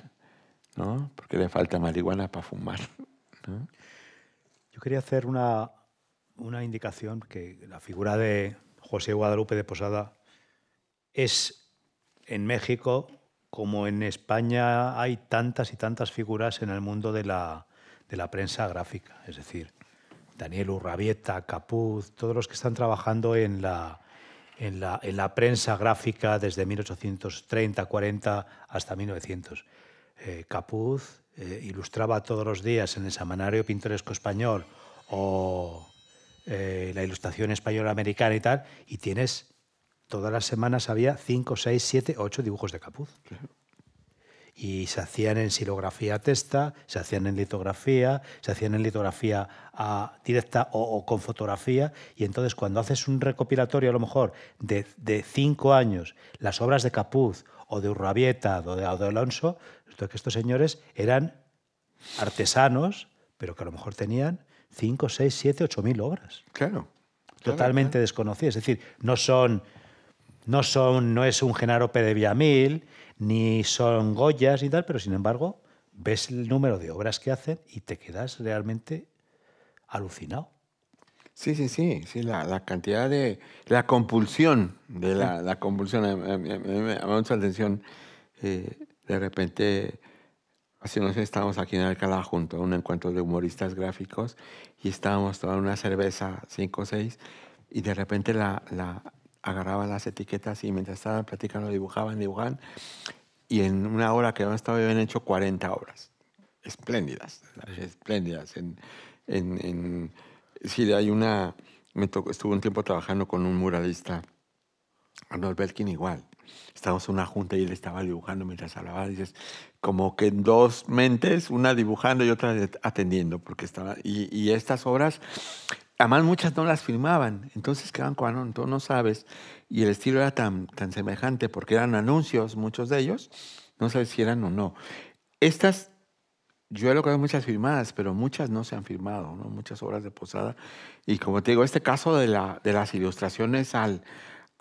¿no? Porque le falta marihuana para fumar. Yo quería hacer una, indicación que la figura de José Guadalupe de Posada es en México como en España hay tantas y tantas figuras en el mundo de la, de la prensa gráfica, es decir, Daniel Urrabieta, Capuz, todos los que están trabajando en la, en la, prensa gráfica desde 1830-40 hasta 1900. Eh, Capuz eh, ilustraba todos los días en el Semanario Pintoresco Español o eh, la Ilustración Española Americana y tal, y tienes, todas las semanas había cinco, seis, siete, ocho dibujos de Capuz y se hacían en silografía a testa, se hacían en litografía, se hacían en litografía ah, directa o, con fotografía. Y entonces cuando haces un recopilatorio a lo mejor de, cinco años, las obras de Capuz o de Urrabieta o de, Alonso, que estos señores eran artesanos, pero que a lo mejor tenían cinco, seis, siete, ocho mil obras. Claro. Totalmente desconocidas. Es decir, no son, no son, no es un Genaro P. de Villamil, ni son Goyas ni tal, pero sin embargo ves el número de obras que hacen y te quedas realmente alucinado. Sí, sí, sí, sí, la, cantidad de, la compulsión, de la, compulsión, me, llama atención, eh, de repente, hace no sé, estábamos aquí en Alcalá junto a un encuentro de humoristas gráficos y estábamos tomando una cerveza, cinco o seis, y de repente la, Agarraban las etiquetas y mientras estaban platicando dibujaban, dibujaban. Y en una hora que no estado habían hecho 40 obras. Espléndidas, espléndidas. En, en, hay una... Me estuve un tiempo trabajando con un muralista, Arnold Belkin igual estábamos en una junta y él estaba dibujando mientras hablaba. Dices, como que en dos mentes, una dibujando y otra atendiendo, porque estaba. Y, estas obras, además muchas no las firmaban entonces quedaban cuando ah, tú no sabes. Y el estilo era tan, semejante, porque eran anuncios, muchos de ellos, no sabes si eran o no. Estas, yo he logrado muchas firmadas, pero muchas no se han firmado, ¿no? muchas obras de posada. Y como te digo, este caso de, la, de las ilustraciones al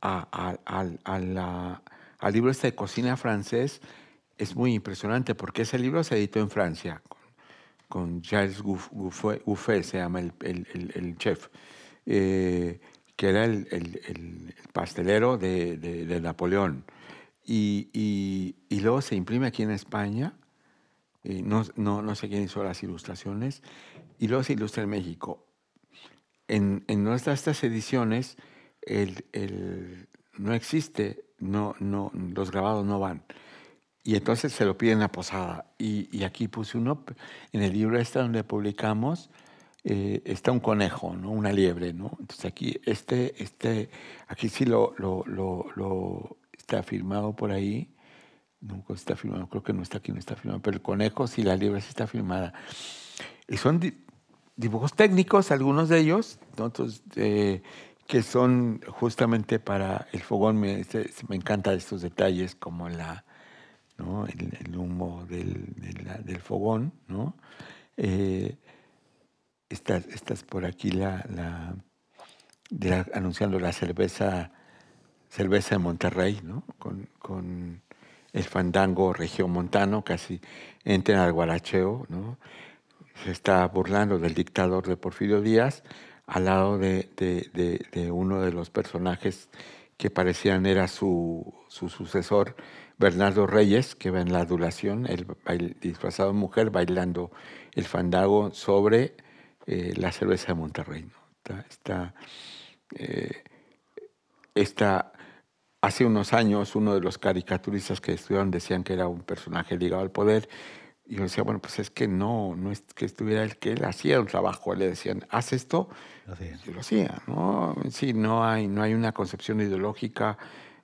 al libro este de cocina francés es muy impresionante porque ese libro se editó en Francia con, con Charles Gouffet, se llama el, el, el, chef, eh, que era el, pastelero de, de, Napoleón. Y, y, luego se imprime aquí en España, y eh, no, no, no sé quién hizo las ilustraciones, y luego se ilustra en México. En, en, nuestras estas ediciones no existe, no, no, los grabados no van. Y entonces se lo piden a posada. Y, aquí puse uno, en el libro este donde publicamos, eh, está un conejo, ¿no? una liebre. ¿no? Entonces aquí, este, este, aquí sí lo, lo, está firmado por ahí. Nunca está firmado, creo que no está aquí, no está firmado, pero el conejo sí, la liebre sí está firmada. Y son dibujos técnicos, algunos de ellos, ¿no? entonces eh, que son justamente para el fogón. Me, me encantan estos detalles como la, el, humo del, del, fogón. ¿no? Eh, por aquí la, anunciando la cerveza cerveza de Monterrey, ¿no? con, con el fandango Montano, casi entren al guaracheo, ¿no? se está burlando del dictador de Porfirio Díaz, al lado de, uno de los personajes que parecían era su, sucesor, Bernardo Reyes, que va en la adulación, el, disfrazado mujer bailando el fandago sobre eh, la cerveza de Monterrey. Eh, está, hace unos años uno de los caricaturistas que estudiaron decían que era un personaje ligado al poder y yo decía, bueno, pues es que no, no es que estuviera el que él hacía un trabajo. Le decían, haz esto, lo hacía, ¿no? Sí, no hay, no hay una concepción ideológica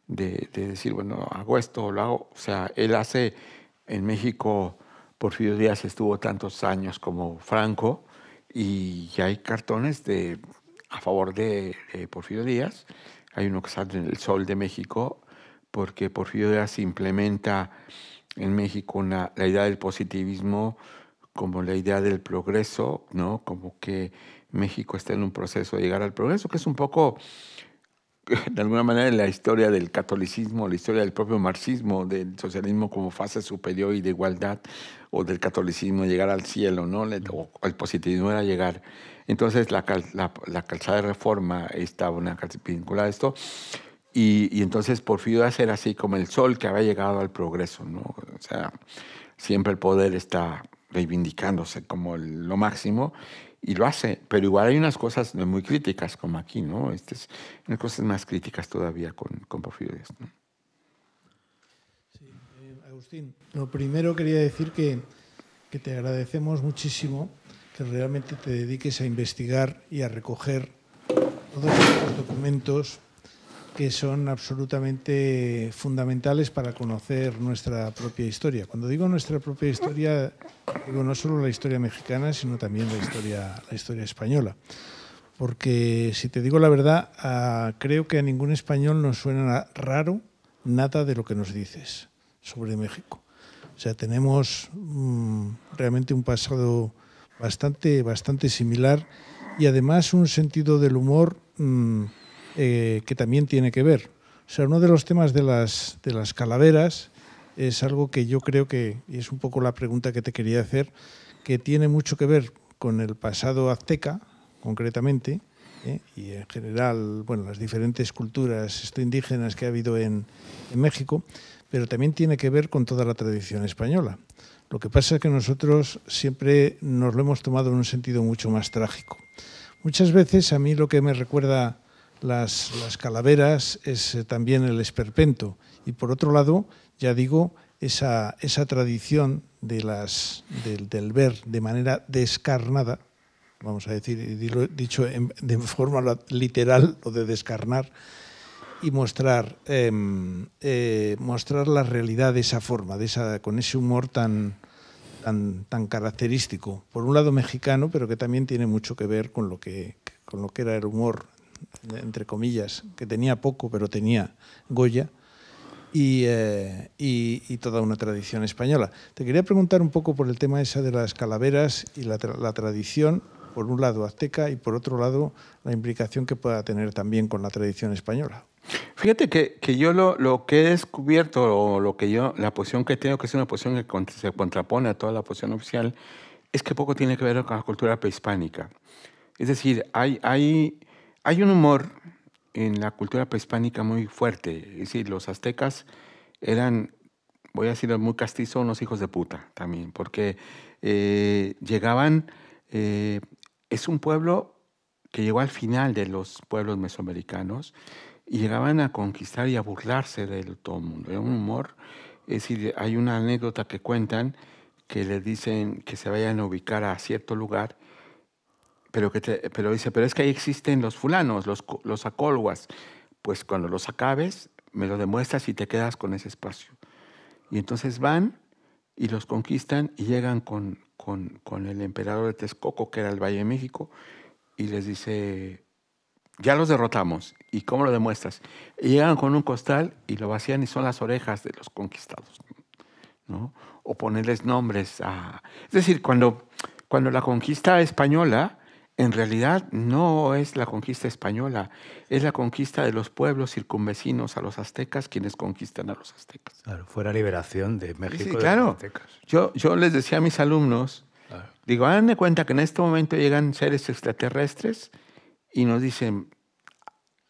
de, decir, bueno, hago esto o lo hago. O sea, él hace en México, Porfirio Díaz estuvo tantos años como Franco, y hay cartones de, a favor de, de Porfirio Díaz. Hay uno que sale en El Sol de México, porque Porfirio Díaz implementa en México la idea del positivismo como la idea del progreso, ¿no? Como que México está en un proceso de llegar al progreso, que es un poco, de alguna manera, la historia del catolicismo, la historia del propio marxismo, del socialismo como fase superior y de igualdad, o del catolicismo llegar al cielo, ¿no? O el positivismo era llegar. Entonces, la, calzada de reforma estaba una, vinculada a esto. Y, entonces Porfirio va a ser así como el sol que había llegado al progreso, ¿no? O sea, siempre el poder está reivindicándose como lo máximo y lo hace, pero igual hay unas cosas muy críticas como aquí, ¿no? Este unas cosas más críticas todavía con, con Porfirio eh, Agustín, lo primero quería decir que, que te agradecemos muchísimo que realmente te dediques a investigar y a recoger todos estos documentos que son absolutamente fundamentales para conocer nuestra propia historia. Cuando digo nuestra propia historia, digo no solo la historia mexicana, sino también la historia, la historia española. Porque si te digo la verdad, ah, creo que a ningún español nos suena raro nada de lo que nos dices sobre México. O sea, tenemos mm, realmente un pasado bastante, bastante similar y además un sentido del humor mm, eh, que también tiene que ver. O sea, uno de los temas de las, de las calaveras es algo que yo creo que, y es un poco la pregunta que te quería hacer, que tiene mucho que ver con el pasado azteca, concretamente, ¿eh? y en general, bueno, las diferentes culturas indígenas que ha habido en México, pero también tiene que ver con toda la tradición española. Lo que pasa es que nosotros siempre nos lo hemos tomado en un sentido mucho más trágico. Muchas veces a mí lo que me recuerda las, calaveras, es eh, también el esperpento. Y por otro lado, ya digo, esa, tradición de las, del, ver de manera descarnada, vamos a decir, dicho de forma literal o de descarnar, y mostrar, em, eh, mostrar la realidad de esa forma, de con ese humor tan, tan, tan característico. Por un lado mexicano, pero que también tiene mucho que ver con lo que, con lo que era el humor entre comillas, que tenía poco, pero tenía Goya, eh, y, y, toda una tradición española. Te quería preguntar un poco por el tema esa de las calaveras y la, tradición, por un lado azteca y por otro lado la implicación que pueda tener también con la tradición española. Fíjate que, que yo lo, lo, que he descubierto, o lo que yo, la posición que tengo, que es una posición que se contrapone a toda la posición oficial, es que poco tiene que ver con la cultura prehispánica. Es decir, hay, hay hay un humor en la cultura prehispánica muy fuerte. Es decir, los aztecas eran, voy a decirlo muy castizo, unos hijos de puta también, porque eh, llegaban, eh, es un pueblo que llegó al final de los pueblos mesoamericanos y llegaban a conquistar y a burlarse de todo el mundo. Era un humor, es decir, hay una anécdota que cuentan que les dicen que se vayan a ubicar a cierto lugar pero, que pero dice, pero es que ahí existen los fulanos, los, los acolguas. Pues cuando los acabes, me lo demuestras y te quedas con ese espacio. Y entonces van y los conquistan y llegan con, con, con el emperador de Texcoco, que era el Valle de México, y les dice, ya los derrotamos. ¿Y cómo lo demuestras? Y llegan con un costal y lo vacían y son las orejas de los conquistados. ¿no? O ponerles nombres a... Es decir, cuando, cuando la conquista española en realidad no es la conquista española, es la conquista de los pueblos circunvecinos a los aztecas quienes conquistan a los aztecas. Claro, fuera liberación de México. claro. De los aztecas. Yo, yo les decía a mis alumnos, digo, hagan cuenta que en este momento llegan seres extraterrestres y nos dicen,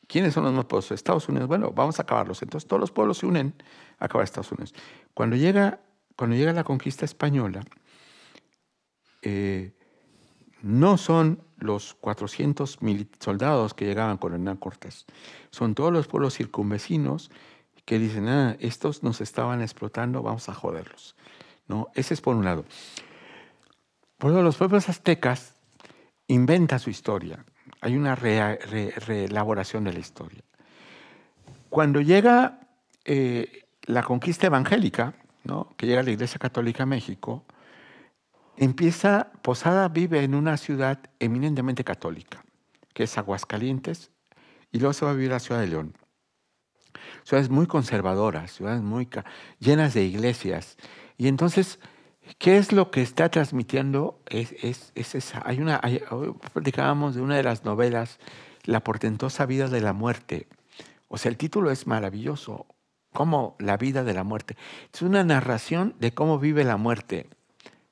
¿quiénes son los más poderosos? Estados Unidos. Bueno, vamos a acabarlos. Entonces todos los pueblos se unen a acabar Estados Unidos. Cuando llega, cuando llega la conquista española, eh, no son los 400 mil soldados que llegaban con Hernán Cortés. Son todos los pueblos circunvecinos que dicen, nada ah, estos nos estaban explotando, vamos a joderlos. ¿No? Ese es por un lado. Por los pueblos aztecas inventa su historia. Hay una reelaboración de la historia. Cuando llega eh, la conquista evangélica, que llega la Iglesia Católica a México, Empieza, Posada vive en una ciudad eminentemente católica, que es Aguascalientes, y luego se va a vivir a la ciudad de León. Ciudades muy conservadoras, ciudades muy llenas de iglesias. Y entonces, ¿qué es lo que está transmitiendo? Es, esa. Hay una, hay, de una de las novelas, La portentosa vida de la muerte. O sea, el título es maravilloso, como la vida de la muerte. Es una narración de cómo vive la muerte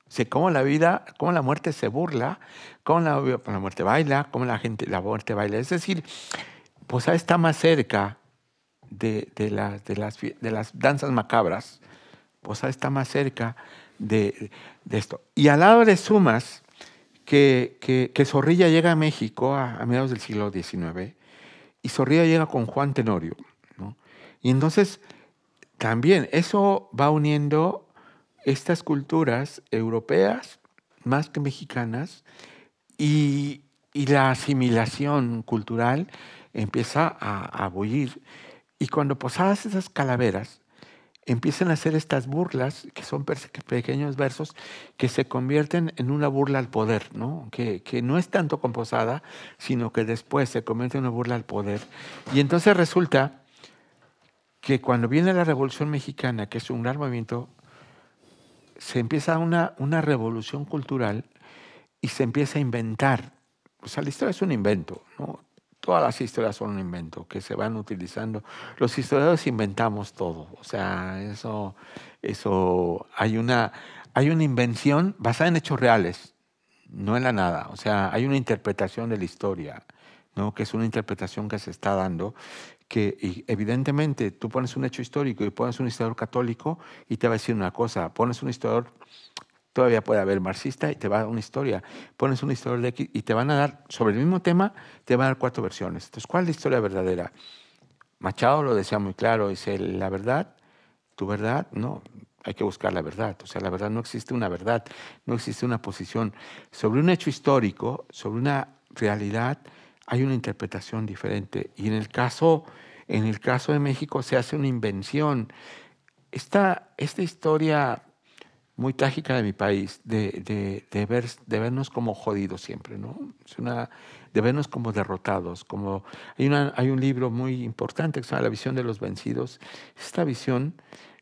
o cómo la vida, cómo la muerte se burla, cómo la, muerte baila, cómo la gente, la muerte baila. Es decir, Posada pues está más cerca de, las, de las danzas macabras. Posada pues está más cerca de, esto. Y al lado de sumas que, Zorrilla llega a México a, mediados del siglo XIX y Zorrilla llega con Juan Tenorio. ¿no? Y entonces también eso va uniendo estas culturas europeas más que mexicanas y, la asimilación cultural empieza a, a bullir. Y cuando posadas esas calaveras, empiezan a hacer estas burlas, que son pequeños versos, que se convierten en una burla al poder, ¿no? Que, que, no es tanto con posada, sino que después se convierte en una burla al poder. Y entonces resulta que cuando viene la Revolución Mexicana, que es un gran movimiento se empieza una, una revolución cultural y se empieza a inventar. O sea, la historia es un invento, ¿no? Todas las historias son un invento que se van utilizando. Los historiadores inventamos todo. O sea, eso, eso hay, una, hay una invención basada en hechos reales, no en la nada. O sea, hay una interpretación de la historia, ¿no? que es una interpretación que se está dando, que evidentemente tú pones un hecho histórico y pones un historiador católico y te va a decir una cosa, pones un historiador, todavía puede haber marxista y te va a dar una historia, pones un historiador de aquí y te van a dar, sobre el mismo tema, te van a dar cuatro versiones. Entonces, ¿cuál es la historia verdadera? Machado lo decía muy claro, dice, la verdad, tu verdad, no, hay que buscar la verdad. O sea, la verdad no existe una verdad, no existe una posición. Sobre un hecho histórico, sobre una realidad, hay una interpretación diferente. Y en el caso, en el caso de México se hace una invención. Esta, esta historia muy trágica de mi país, de, de, de, ver, de vernos como jodidos siempre, ¿no? Es una, de vernos como derrotados. Como, hay, una, hay un libro muy importante que se llama La visión de los vencidos. Esta visión,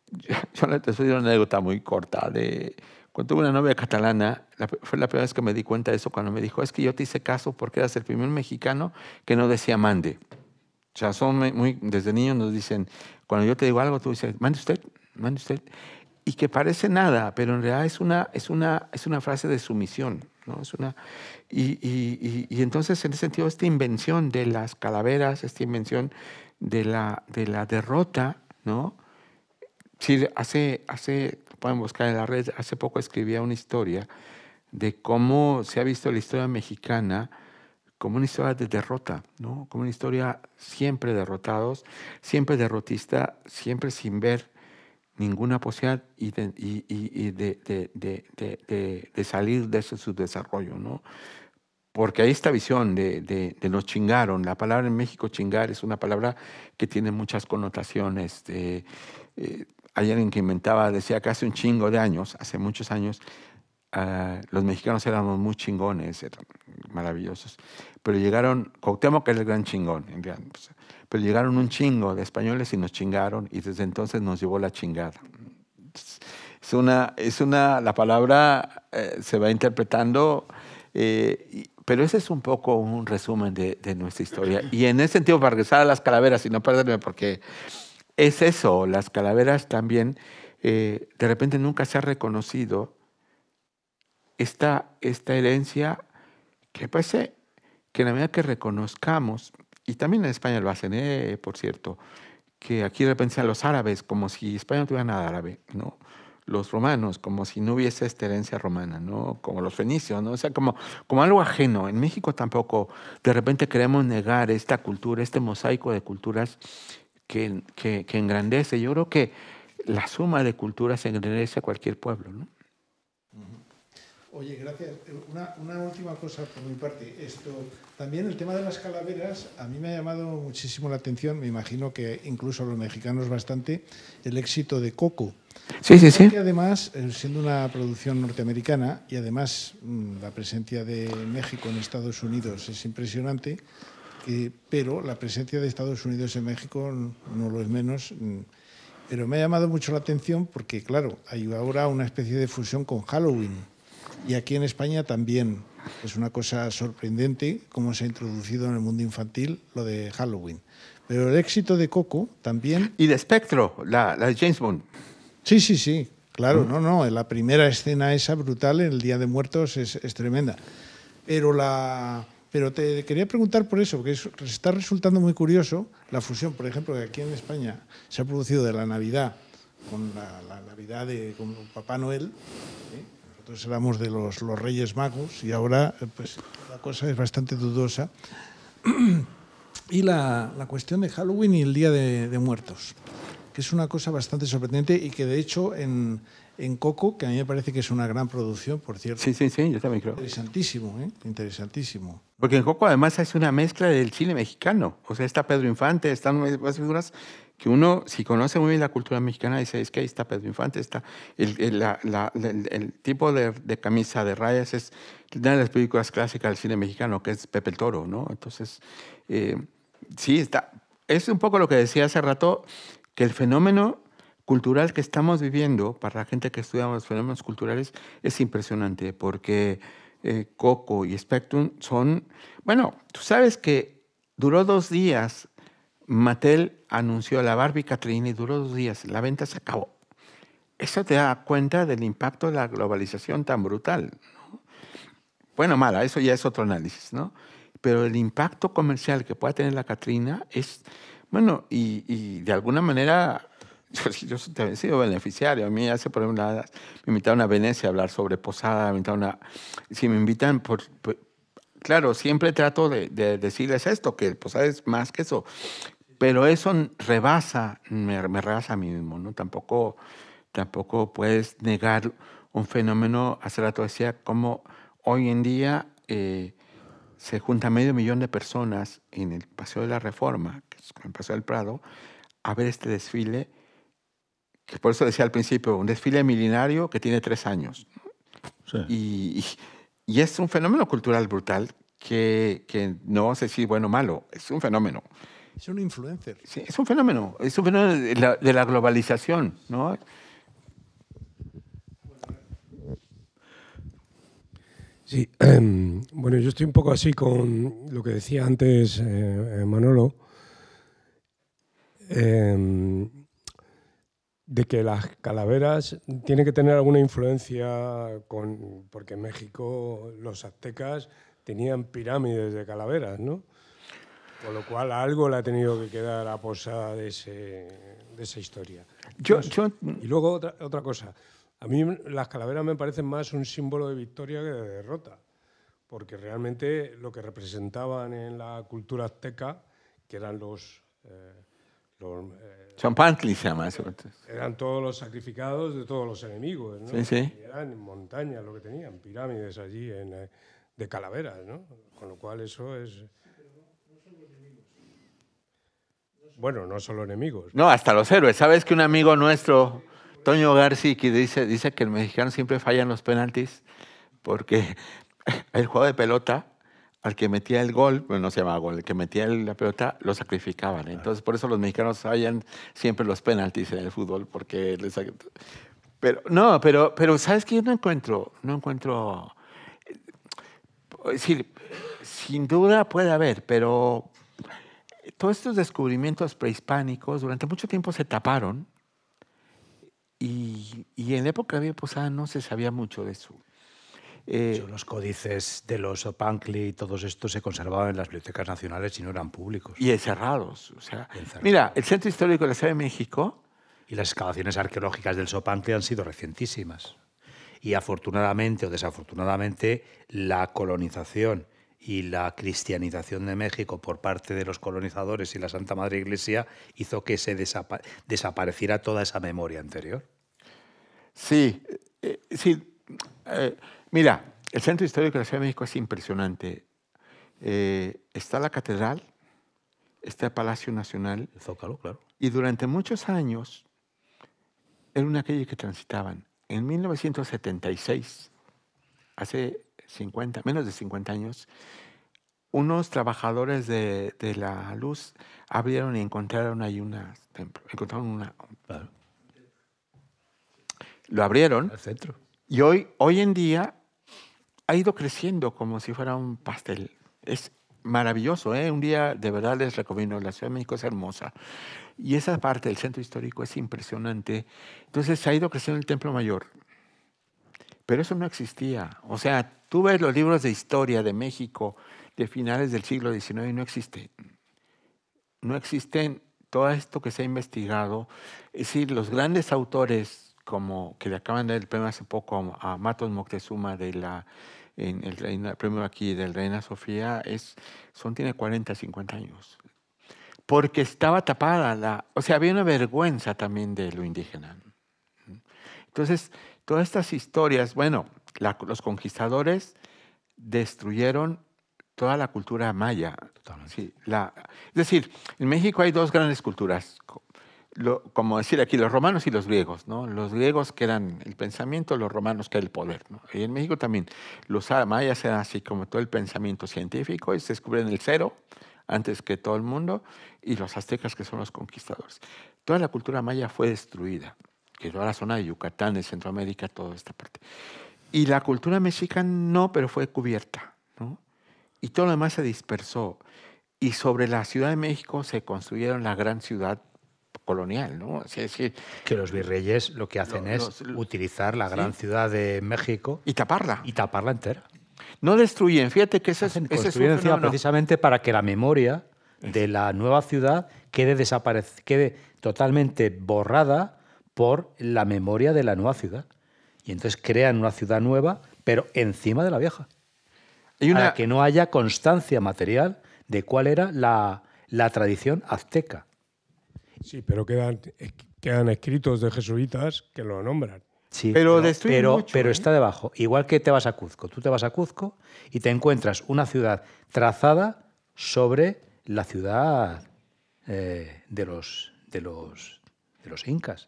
yo, te estoy dando una anécdota muy corta de cuando tuve una novia catalana, fue la primera vez que me di cuenta de eso cuando me dijo, es que yo te hice caso porque eras el primer mexicano que no decía mande. O sea, son muy, desde niños nos dicen, cuando yo te digo algo, tú dices, mande usted, mande usted. Y que parece nada, pero en realidad es una, es una, es una frase de sumisión. ¿no? Es una, y, entonces, en ese sentido, esta invención de las calaveras, esta invención de la, de la derrota, ¿no? hace, hace pueden buscar en la red. Hace poco escribía una historia de cómo se ha visto la historia mexicana como una historia de derrota, ¿no? Como una historia siempre derrotados, siempre derrotista, siempre sin ver ninguna posibilidad y de, de, de, salir de ese desarrollo. ¿no? Porque hay esta visión de, nos chingaron. La palabra en México chingar es una palabra que tiene muchas connotaciones. Este, eh, hay alguien que inventaba, decía que hace un chingo de años, hace muchos años, ah, los mexicanos éramos muy chingones, maravillosos, pero llegaron, Cuauhtémoc era el gran chingón, pero llegaron un chingo de españoles y nos chingaron y desde entonces nos llevó la chingada. Es una, es una la palabra eh, se va interpretando, eh, pero ese es un poco un resumen de, de, nuestra historia. Y en ese sentido, para regresar a las calaveras y no perderme, porque es eso, las calaveras también, eh, de repente nunca se ha reconocido esta, esta herencia que parece pues, eh, que en la medida que reconozcamos, y también en España lo hacen, eh, por cierto, que aquí de repente sean los árabes, como si España no tuviera nada árabe, ¿no? Los romanos, como si no hubiese esta herencia romana, ¿no? Como los fenicios, ¿no? O sea, como, como algo ajeno. En México tampoco, de repente queremos negar esta cultura, este mosaico de culturas que, que, engrandece. Yo creo que la suma de culturas engrandece a cualquier pueblo. ¿no? Oye, gracias. Una, última cosa por mi parte. Esto, también el tema de las calaveras, a mí me ha llamado muchísimo la atención, me imagino que incluso a los mexicanos bastante, el éxito de Coco. Sí, sí, sí. Y además, eh, siendo una producción norteamericana y además mm, la presencia de México en Estados Unidos es impresionante, pero la presencia de Estados Unidos en México no lo es menos. Pero me ha llamado mucho la atención porque, claro, hay ahora una especie de fusión con Halloween. Y aquí en España también es una cosa sorprendente cómo se ha introducido en el mundo infantil lo de Halloween. Pero el éxito de Coco también... Y de Spectro, la, la James Bond. Sí, sí, sí. Claro, mm. no, no. La primera escena esa brutal en el Día de Muertos es tremenda. Pero la, pero te quería preguntar por eso, porque está resultando muy curioso la fusión, por ejemplo, que aquí en España se ha producido de la Navidad con la, Navidad de con Papá Noel. ¿eh? Nosotros éramos de los, Reyes Magos y ahora eh, pues, la cosa es bastante dudosa. Y la, cuestión de Halloween y el Día de, de Muertos, que es una cosa bastante sorprendente y que de hecho en, en Coco, que a mí me parece que es una gran producción, por cierto. Sí, sí, sí, yo también creo. Interesantísimo, ¿eh? Interesantísimo. Porque en Coco además es una mezcla del cine mexicano. O sea, está Pedro Infante, están unas figuras que uno, si conoce muy bien la cultura mexicana, dice, es que ahí está Pedro Infante, está el, tipo de, camisa de rayas es una de las películas clásicas del cine mexicano, que es Pepe el Toro, ¿no? Entonces, eh, sí, está... Es un poco lo que decía hace rato, que el fenómeno cultural que estamos viviendo, para la gente que estudia los fenómenos culturales, es impresionante porque eh, Coco y Spectrum son, bueno, tú sabes que duró dos días, Mattel anunció la Barbie Catrina y duró dos días, la venta se acabó. Eso te da cuenta del impacto de la globalización tan brutal. Bueno, mala, eso ya es otro análisis, ¿no? Pero el impacto comercial que pueda tener la Catrina es, bueno, y, y de alguna manera yo, he sido beneficiario. A mí hace por ejemplo, me invitaron a Venecia a hablar sobre posada, me si me invitan, por, claro, siempre trato de, decirles esto, que posada es más que eso, pero eso rebasa, me, rebasa a mí mismo, ¿no? Tampoco, tampoco puedes negar un fenómeno, hace rato decía, como hoy en día eh, se junta medio millón de personas en el Paseo de la Reforma, que es el Paseo del Prado, a ver este desfile por eso decía al principio, un desfile milenario que tiene tres años. Y, es un fenómeno cultural brutal que, no sé si bueno o malo, es un fenómeno. Es un influencer. Sí, es un fenómeno, es un fenómeno de la, globalización, Sí, em, bueno, yo estoy un poco así con lo que decía antes eh, eh, Manolo. Em, de que las calaveras tienen que tener alguna influencia con porque en México los aztecas tenían pirámides de calaveras, ¿no? Con lo cual algo le ha tenido que quedar a posada de, esa historia. Y luego otra, cosa. A mí las calaveras me parecen más un símbolo de victoria que de derrota, porque realmente lo que representaban en la cultura azteca, que eran los, eh, los eh, Champantli se llama Eran todos los sacrificados de todos los enemigos, ¿no? Sí, sí. Eran montañas lo que tenían, pirámides allí eh, de calaveras, ¿no? Con lo cual eso es... Bueno, no solo enemigos. No, hasta los héroes. ¿Sabes que un amigo nuestro, Toño García que dice, dice que el mexicano siempre fallan los penaltis porque el juego de pelota al que metía el gol, bueno, no se llamaba gol, el que metía la pelota, lo sacrificaban. Entonces, por eso los mexicanos sabían siempre los penaltis en el fútbol, porque les... Pero, no, pero, pero ¿sabes qué? Yo no encuentro, no encuentro... Eh, es decir, sin duda puede haber, pero todos estos descubrimientos prehispánicos durante mucho tiempo se taparon y, en la época de posada no se sabía mucho de eso. Eh, los códices de los Opancli y todos estos se conservaban en las bibliotecas nacionales y no eran públicos. Y encerrados. O Mira, el Centro Histórico de la Ciudad de México... Y las excavaciones arqueológicas del Sopancli han sido recientísimas. Y afortunadamente o desafortunadamente, la colonización y la cristianización de México por parte de los colonizadores y la Santa Madre Iglesia hizo que se desapareciera toda esa memoria anterior. Sí, eh, sí. Eh, Mira, el Centro Histórico de la Ciudad de México es impresionante. Eh, está la catedral, está el Palacio Nacional. El Zócalo, claro. Y durante muchos años era una calle que transitaban. En 1976, hace 50, menos de 50 años, unos trabajadores de, la luz abrieron y encontraron ahí templo. encontraron una... Lo abrieron. Al centro. Y hoy, hoy en día ha ido creciendo como si fuera un pastel. Es maravilloso, ¿eh? Un día de verdad les recomiendo, la Ciudad de México es hermosa. Y esa parte del centro histórico es impresionante. Entonces ha ido creciendo el Templo Mayor. Pero eso no existía. O sea, tú ves los libros de historia de México de finales del siglo XIX y no existe. No existen todo esto que se ha investigado. Es decir, los grandes autores como que le acaban de dar el premio hace poco a Matos Moctezuma de la, en el, premio aquí del Reina Sofía, es, son, tiene 40, 50 años. Porque estaba tapada la, o sea, había una vergüenza también de lo indígena. Entonces, todas estas historias, bueno, los conquistadores destruyeron toda la cultura maya. Sí, la, es decir, en México hay dos grandes culturas, como decir aquí, los romanos y los griegos, ¿no? Los griegos que eran el pensamiento, los romanos que el poder, ¿no? Y en México también, los mayas eran así como todo el pensamiento científico, y se descubren el cero antes que todo el mundo, y los aztecas que son los conquistadores. Toda la cultura maya fue destruida, que toda la zona de Yucatán, de Centroamérica, toda esta parte. Y la cultura mexicana no, pero fue cubierta, ¿no? Y todo lo demás se dispersó. Y sobre la Ciudad de México se construyeron la gran ciudad colonial, ¿no? que los virreyes lo que hacen es utilizar la gran ciudad de México y taparla. Y taparla entera. No destruyen, fíjate que eso es un precisamente para que la memoria de la nueva ciudad quede, quede totalmente borrada por la memoria de la nueva ciudad. Y entonces crean una ciudad nueva, pero encima de la vieja. Para que no haya constancia material de cuál era la, la tradición azteca. Sí, pero quedan, quedan escritos de jesuitas que lo nombran. pero, ¿eh? está debajo. Igual que te vas a Cuzco. Tú te vas a Cuzco y te encuentras una ciudad trazada sobre la ciudad eh, de, los, de, los, de los incas.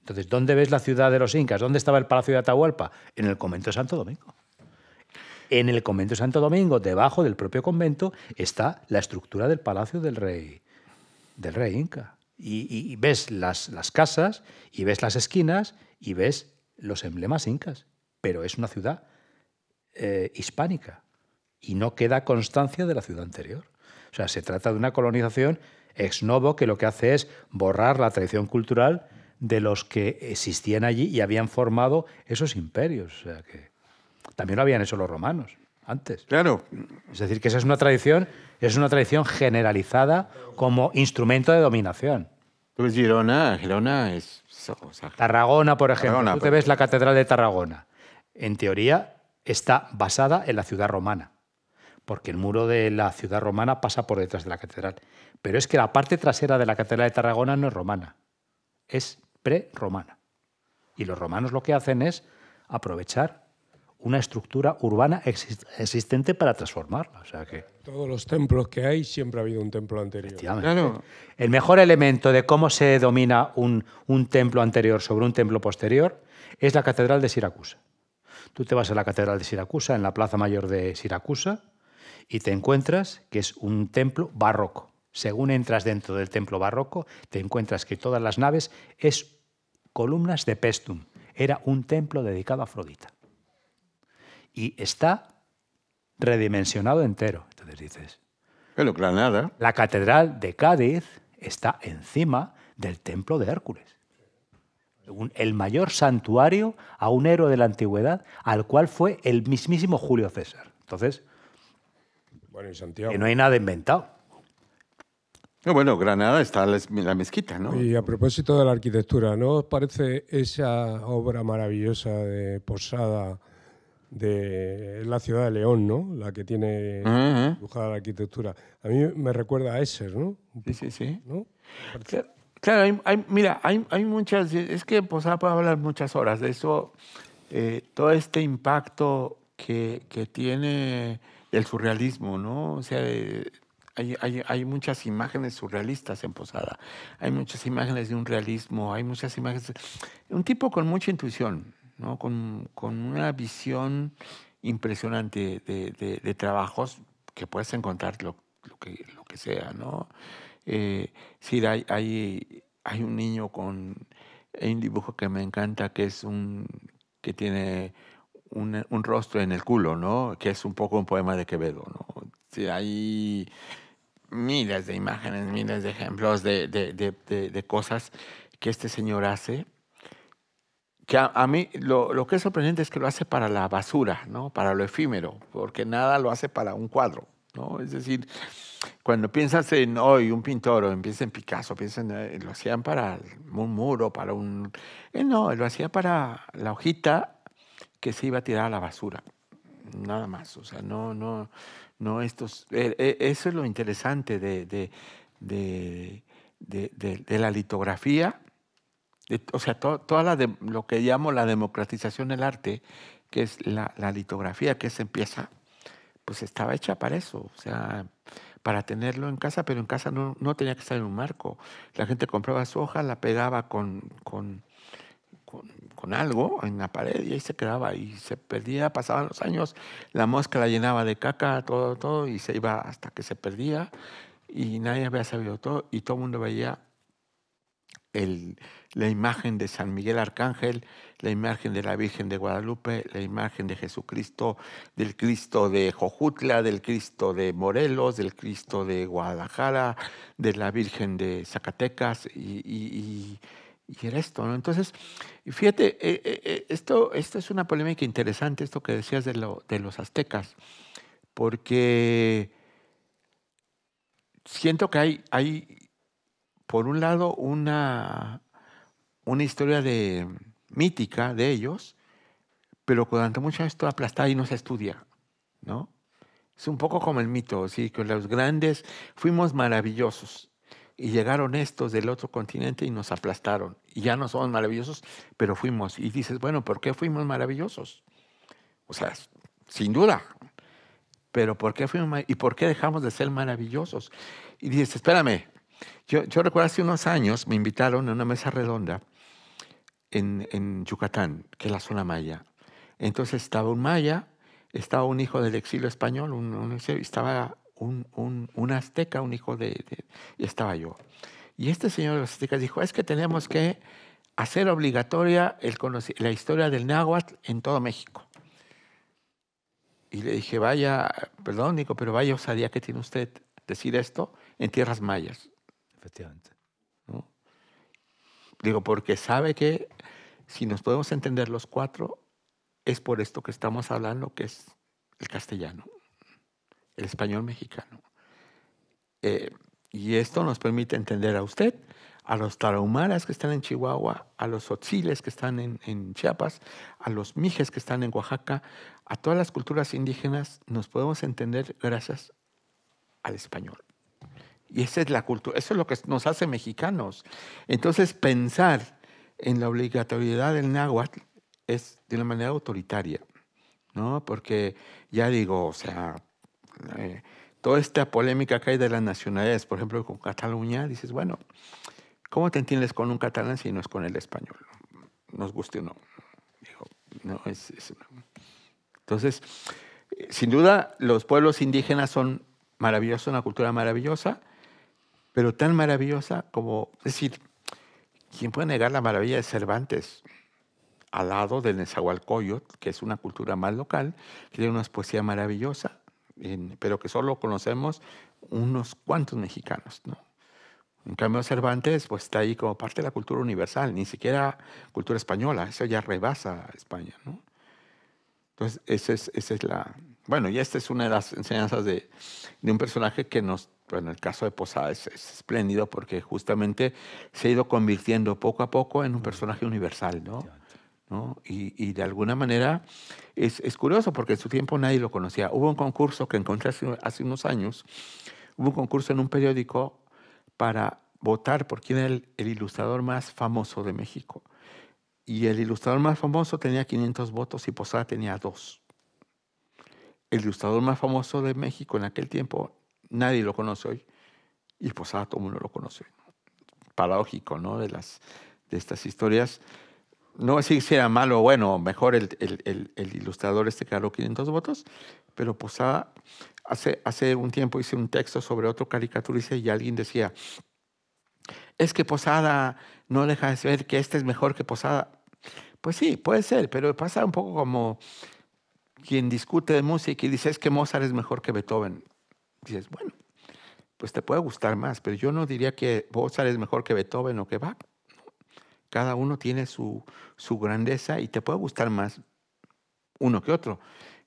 Entonces, ¿dónde ves la ciudad de los incas? ¿Dónde estaba el Palacio de Atahualpa? En el convento de Santo Domingo. En el convento de Santo Domingo, debajo del propio convento, está la estructura del palacio del rey, del rey inca. Y, ves las, casas, y ves las esquinas, y ves los emblemas incas. Pero es una ciudad eh, hispánica y no queda constancia de la ciudad anterior. O sea, se trata de una colonización ex novo que lo que hace es borrar la tradición cultural de los que existían allí y habían formado esos imperios. O sea, que también lo habían hecho los romanos antes. Claro. Es decir, que esa es una tradición, es una tradición generalizada como instrumento de dominación. Pues Girona, Girona es... Tarragona, por ejemplo. Tú te ves la catedral de Tarragona. En teoría, está basada en la ciudad romana, porque el muro de la ciudad romana pasa por detrás de la catedral. Pero es que la parte trasera de la catedral de Tarragona no es romana, es pre-romana. Y los romanos lo que hacen es aprovechar una estructura urbana existente para transformarla. O sea que... Todos los templos que hay, siempre ha habido un templo anterior. El mejor elemento de cómo se domina un, un templo anterior sobre un templo posterior es la Catedral de Siracusa. Tú te vas a la Catedral de Siracusa, en la Plaza Mayor de Siracusa, y te encuentras que es un templo barroco. Según entras dentro del templo barroco, te encuentras que todas las naves es columnas de pestum. Era un templo dedicado a Afrodita y está redimensionado entero. Entonces dices. Pero Granada... La catedral de Cádiz está encima del templo de Hércules. el mayor santuario a un héroe de la antigüedad, al cual fue el mismísimo Julio César. Entonces. Bueno, y Santiago. Que no hay nada inventado. Bueno, Granada está la mezquita, ¿no? Y a propósito de la arquitectura, ¿no os parece esa obra maravillosa de Posada? de la ciudad de León, ¿no? La que tiene dibujada la arquitectura. A mí me recuerda a Esser, ¿no? sí, sí, sí. Claro, hay, mira, hay, muchas, es que Posada puede hablar muchas horas de eso, eh, todo este impacto que, tiene el surrealismo, ¿no? O sea, hay, hay, muchas imágenes surrealistas en Posada, hay muchas imágenes de un realismo, hay muchas imágenes... Un tipo con mucha intuición, con, con, una visión impresionante de, trabajos que puedes encontrar lo, lo, que, lo que sea. ¿no? Eh, hay, hay, hay, un niño con un dibujo que me encanta que es un que tiene un, rostro en el culo, ¿no? Que es un poco un poema de Quevedo, ¿no? hay miles de imágenes, miles de ejemplos de, de, de cosas que este señor hace que a, mí lo, que es sorprendente es que lo hace para la basura, ¿no? para lo efímero, porque nada lo hace para un cuadro. ¿no? Es decir, cuando piensas en hoy un pintor o piensas en Picasso, eh, lo hacían para un muro, para un... Eh, no, lo hacía para la hojita que se iba a tirar a la basura. Nada más, o sea, no, no, no estos... E, e, eso es lo interesante de la litografía o sea, todo, toda la de, lo que llamo la democratización del arte, que es la, litografía que se empieza, pues estaba hecha para eso, o sea, para tenerlo en casa, pero en casa no, no tenía que estar en un marco. La gente compraba su hoja, la pegaba con, con, con, con algo en la pared y ahí se quedaba y se perdía, pasaban los años, la mosca la llenaba de caca, todo, todo, y se iba hasta que se perdía y nadie había sabido todo y todo el mundo veía la imagen de San Miguel Arcángel, la imagen de la Virgen de Guadalupe, la imagen de Jesucristo, del Cristo de Jojutla, del Cristo de Morelos, del Cristo de Guadalajara, de la Virgen de Zacatecas y, y, era esto, Entonces, fíjate, eh, eh, eh, esto, es una polémica interesante, esto que decías de, los aztecas, porque siento que hay por un lado, una, una historia de, mítica de ellos, pero durante mucho tiempo aplastada y no se estudia, ¿no? Es un poco como el mito, sí, que los grandes fuimos maravillosos y llegaron estos del otro continente y nos aplastaron. Y ya no somos maravillosos, pero fuimos. Y dices, bueno, ¿por qué fuimos maravillosos? O sea, sin duda. Pero ¿por qué fuimos y por qué dejamos de ser maravillosos? Y dices, espérame, yo, recuerdo hace unos años me invitaron a una mesa redonda en, en Yucatán, que es la zona maya. Entonces estaba un maya, estaba un hijo del exilio español, un, estaba un, un, azteca, un hijo de, Y estaba yo. Y este señor de los aztecas dijo, es que tenemos que hacer obligatoria el la historia del náhuatl en todo México. Y le dije, vaya, perdón, Nico, pero vaya osadía que tiene usted decir esto en tierras mayas efectivamente. Digo, porque sabe que si nos podemos entender los cuatro, es por esto que estamos hablando, que es el castellano, el español mexicano. Eh, y esto nos permite entender a usted, a los tarahumaras que están en Chihuahua, a los otziles que están en, en, Chiapas, a los mijes que están en Oaxaca, a todas las culturas indígenas, nos podemos entender gracias al español. Y esa es la cultura, eso es lo que nos hace mexicanos. Entonces, pensar en la obligatoriedad del náhuatl es de una manera autoritaria, ¿no? Porque ya digo, o sea, eh, toda esta polémica que hay de las nacionalidades, por ejemplo, con Cataluña, dices, bueno, ¿cómo te entiendes con un catalán si no es con el español? Nos guste o no. Entonces, eh, sin duda, los pueblos indígenas son maravillosos, una cultura maravillosa, pero tan maravillosa como, es decir, ¿quién puede negar la maravilla de Cervantes? Al lado del Nezahualcóyotl, que es una cultura más local, que tiene una poesía maravillosa, pero que solo conocemos unos cuantos mexicanos, ¿no? En cambio, Cervantes pues, está ahí como parte de la cultura universal, ni siquiera cultura española, eso ya rebasa a España. ¿no? Entonces, es, esa es la, bueno, y esta es una de las enseñanzas de, un personaje que nos, en el caso de Posada, es, espléndido porque justamente se ha ido convirtiendo poco a poco en un personaje universal, ¿no? Y, de alguna manera es, curioso porque en su tiempo nadie lo conocía. Hubo un concurso que encontré hace, unos años, hubo un concurso en un periódico para votar por quién era el, el, ilustrador más famoso de México. Y el ilustrador más famoso tenía 500 votos y Posada tenía dos el ilustrador más famoso de México en aquel tiempo, nadie lo conoce hoy, y Posada, pues todo el mundo lo conoce. Paradójico, ¿no? De, las, de estas historias. No sé si era malo o bueno, mejor el, el, el, ilustrador este que ganó 500 votos, pero Posada pues hace, hace un tiempo hice un texto sobre otro caricaturista y alguien decía, es que Posada no deja de ser que este es mejor que Posada. Pues sí, puede ser, pero pasa un poco como quien discute de música y dice, es que Mozart es mejor que Beethoven, dices, bueno, pues te puede gustar más, pero yo no diría que Mozart es mejor que Beethoven o que Bach. Cada uno tiene su, su grandeza y te puede gustar más uno que otro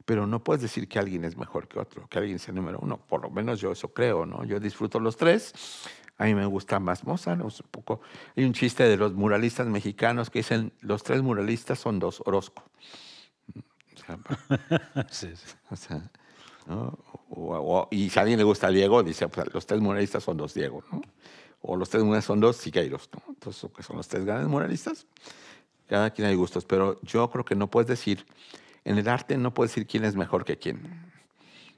pero no puedes decir que alguien es mejor que otro, que alguien sea número uno. Por lo menos yo eso creo, ¿no? Yo disfruto los tres. A mí me gusta más Mozart, un poco. Hay un chiste de los muralistas mexicanos que dicen los tres muralistas son dos Orozco. y si a alguien le gusta Diego, dice, pues, los tres moralistas son dos Diego, ¿no? O los tres moralistas son dos Siqueiros, ¿no? Entonces, son los tres grandes moralistas, cada quien hay gustos, pero yo creo que no puedes decir, en el arte no puedes decir quién es mejor que quién.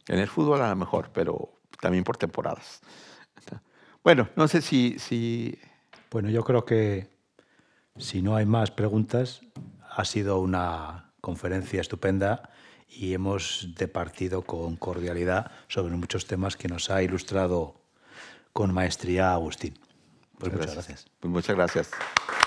En el fútbol a lo mejor, pero también por temporadas. Bueno, no sé si... Bueno, yo creo que si no hay más preguntas, ha sido una conferencia estupenda y hemos departido con cordialidad sobre muchos temas que nos ha ilustrado con maestría Agustín. Pues muchas, gracias. Pues muchas gracias.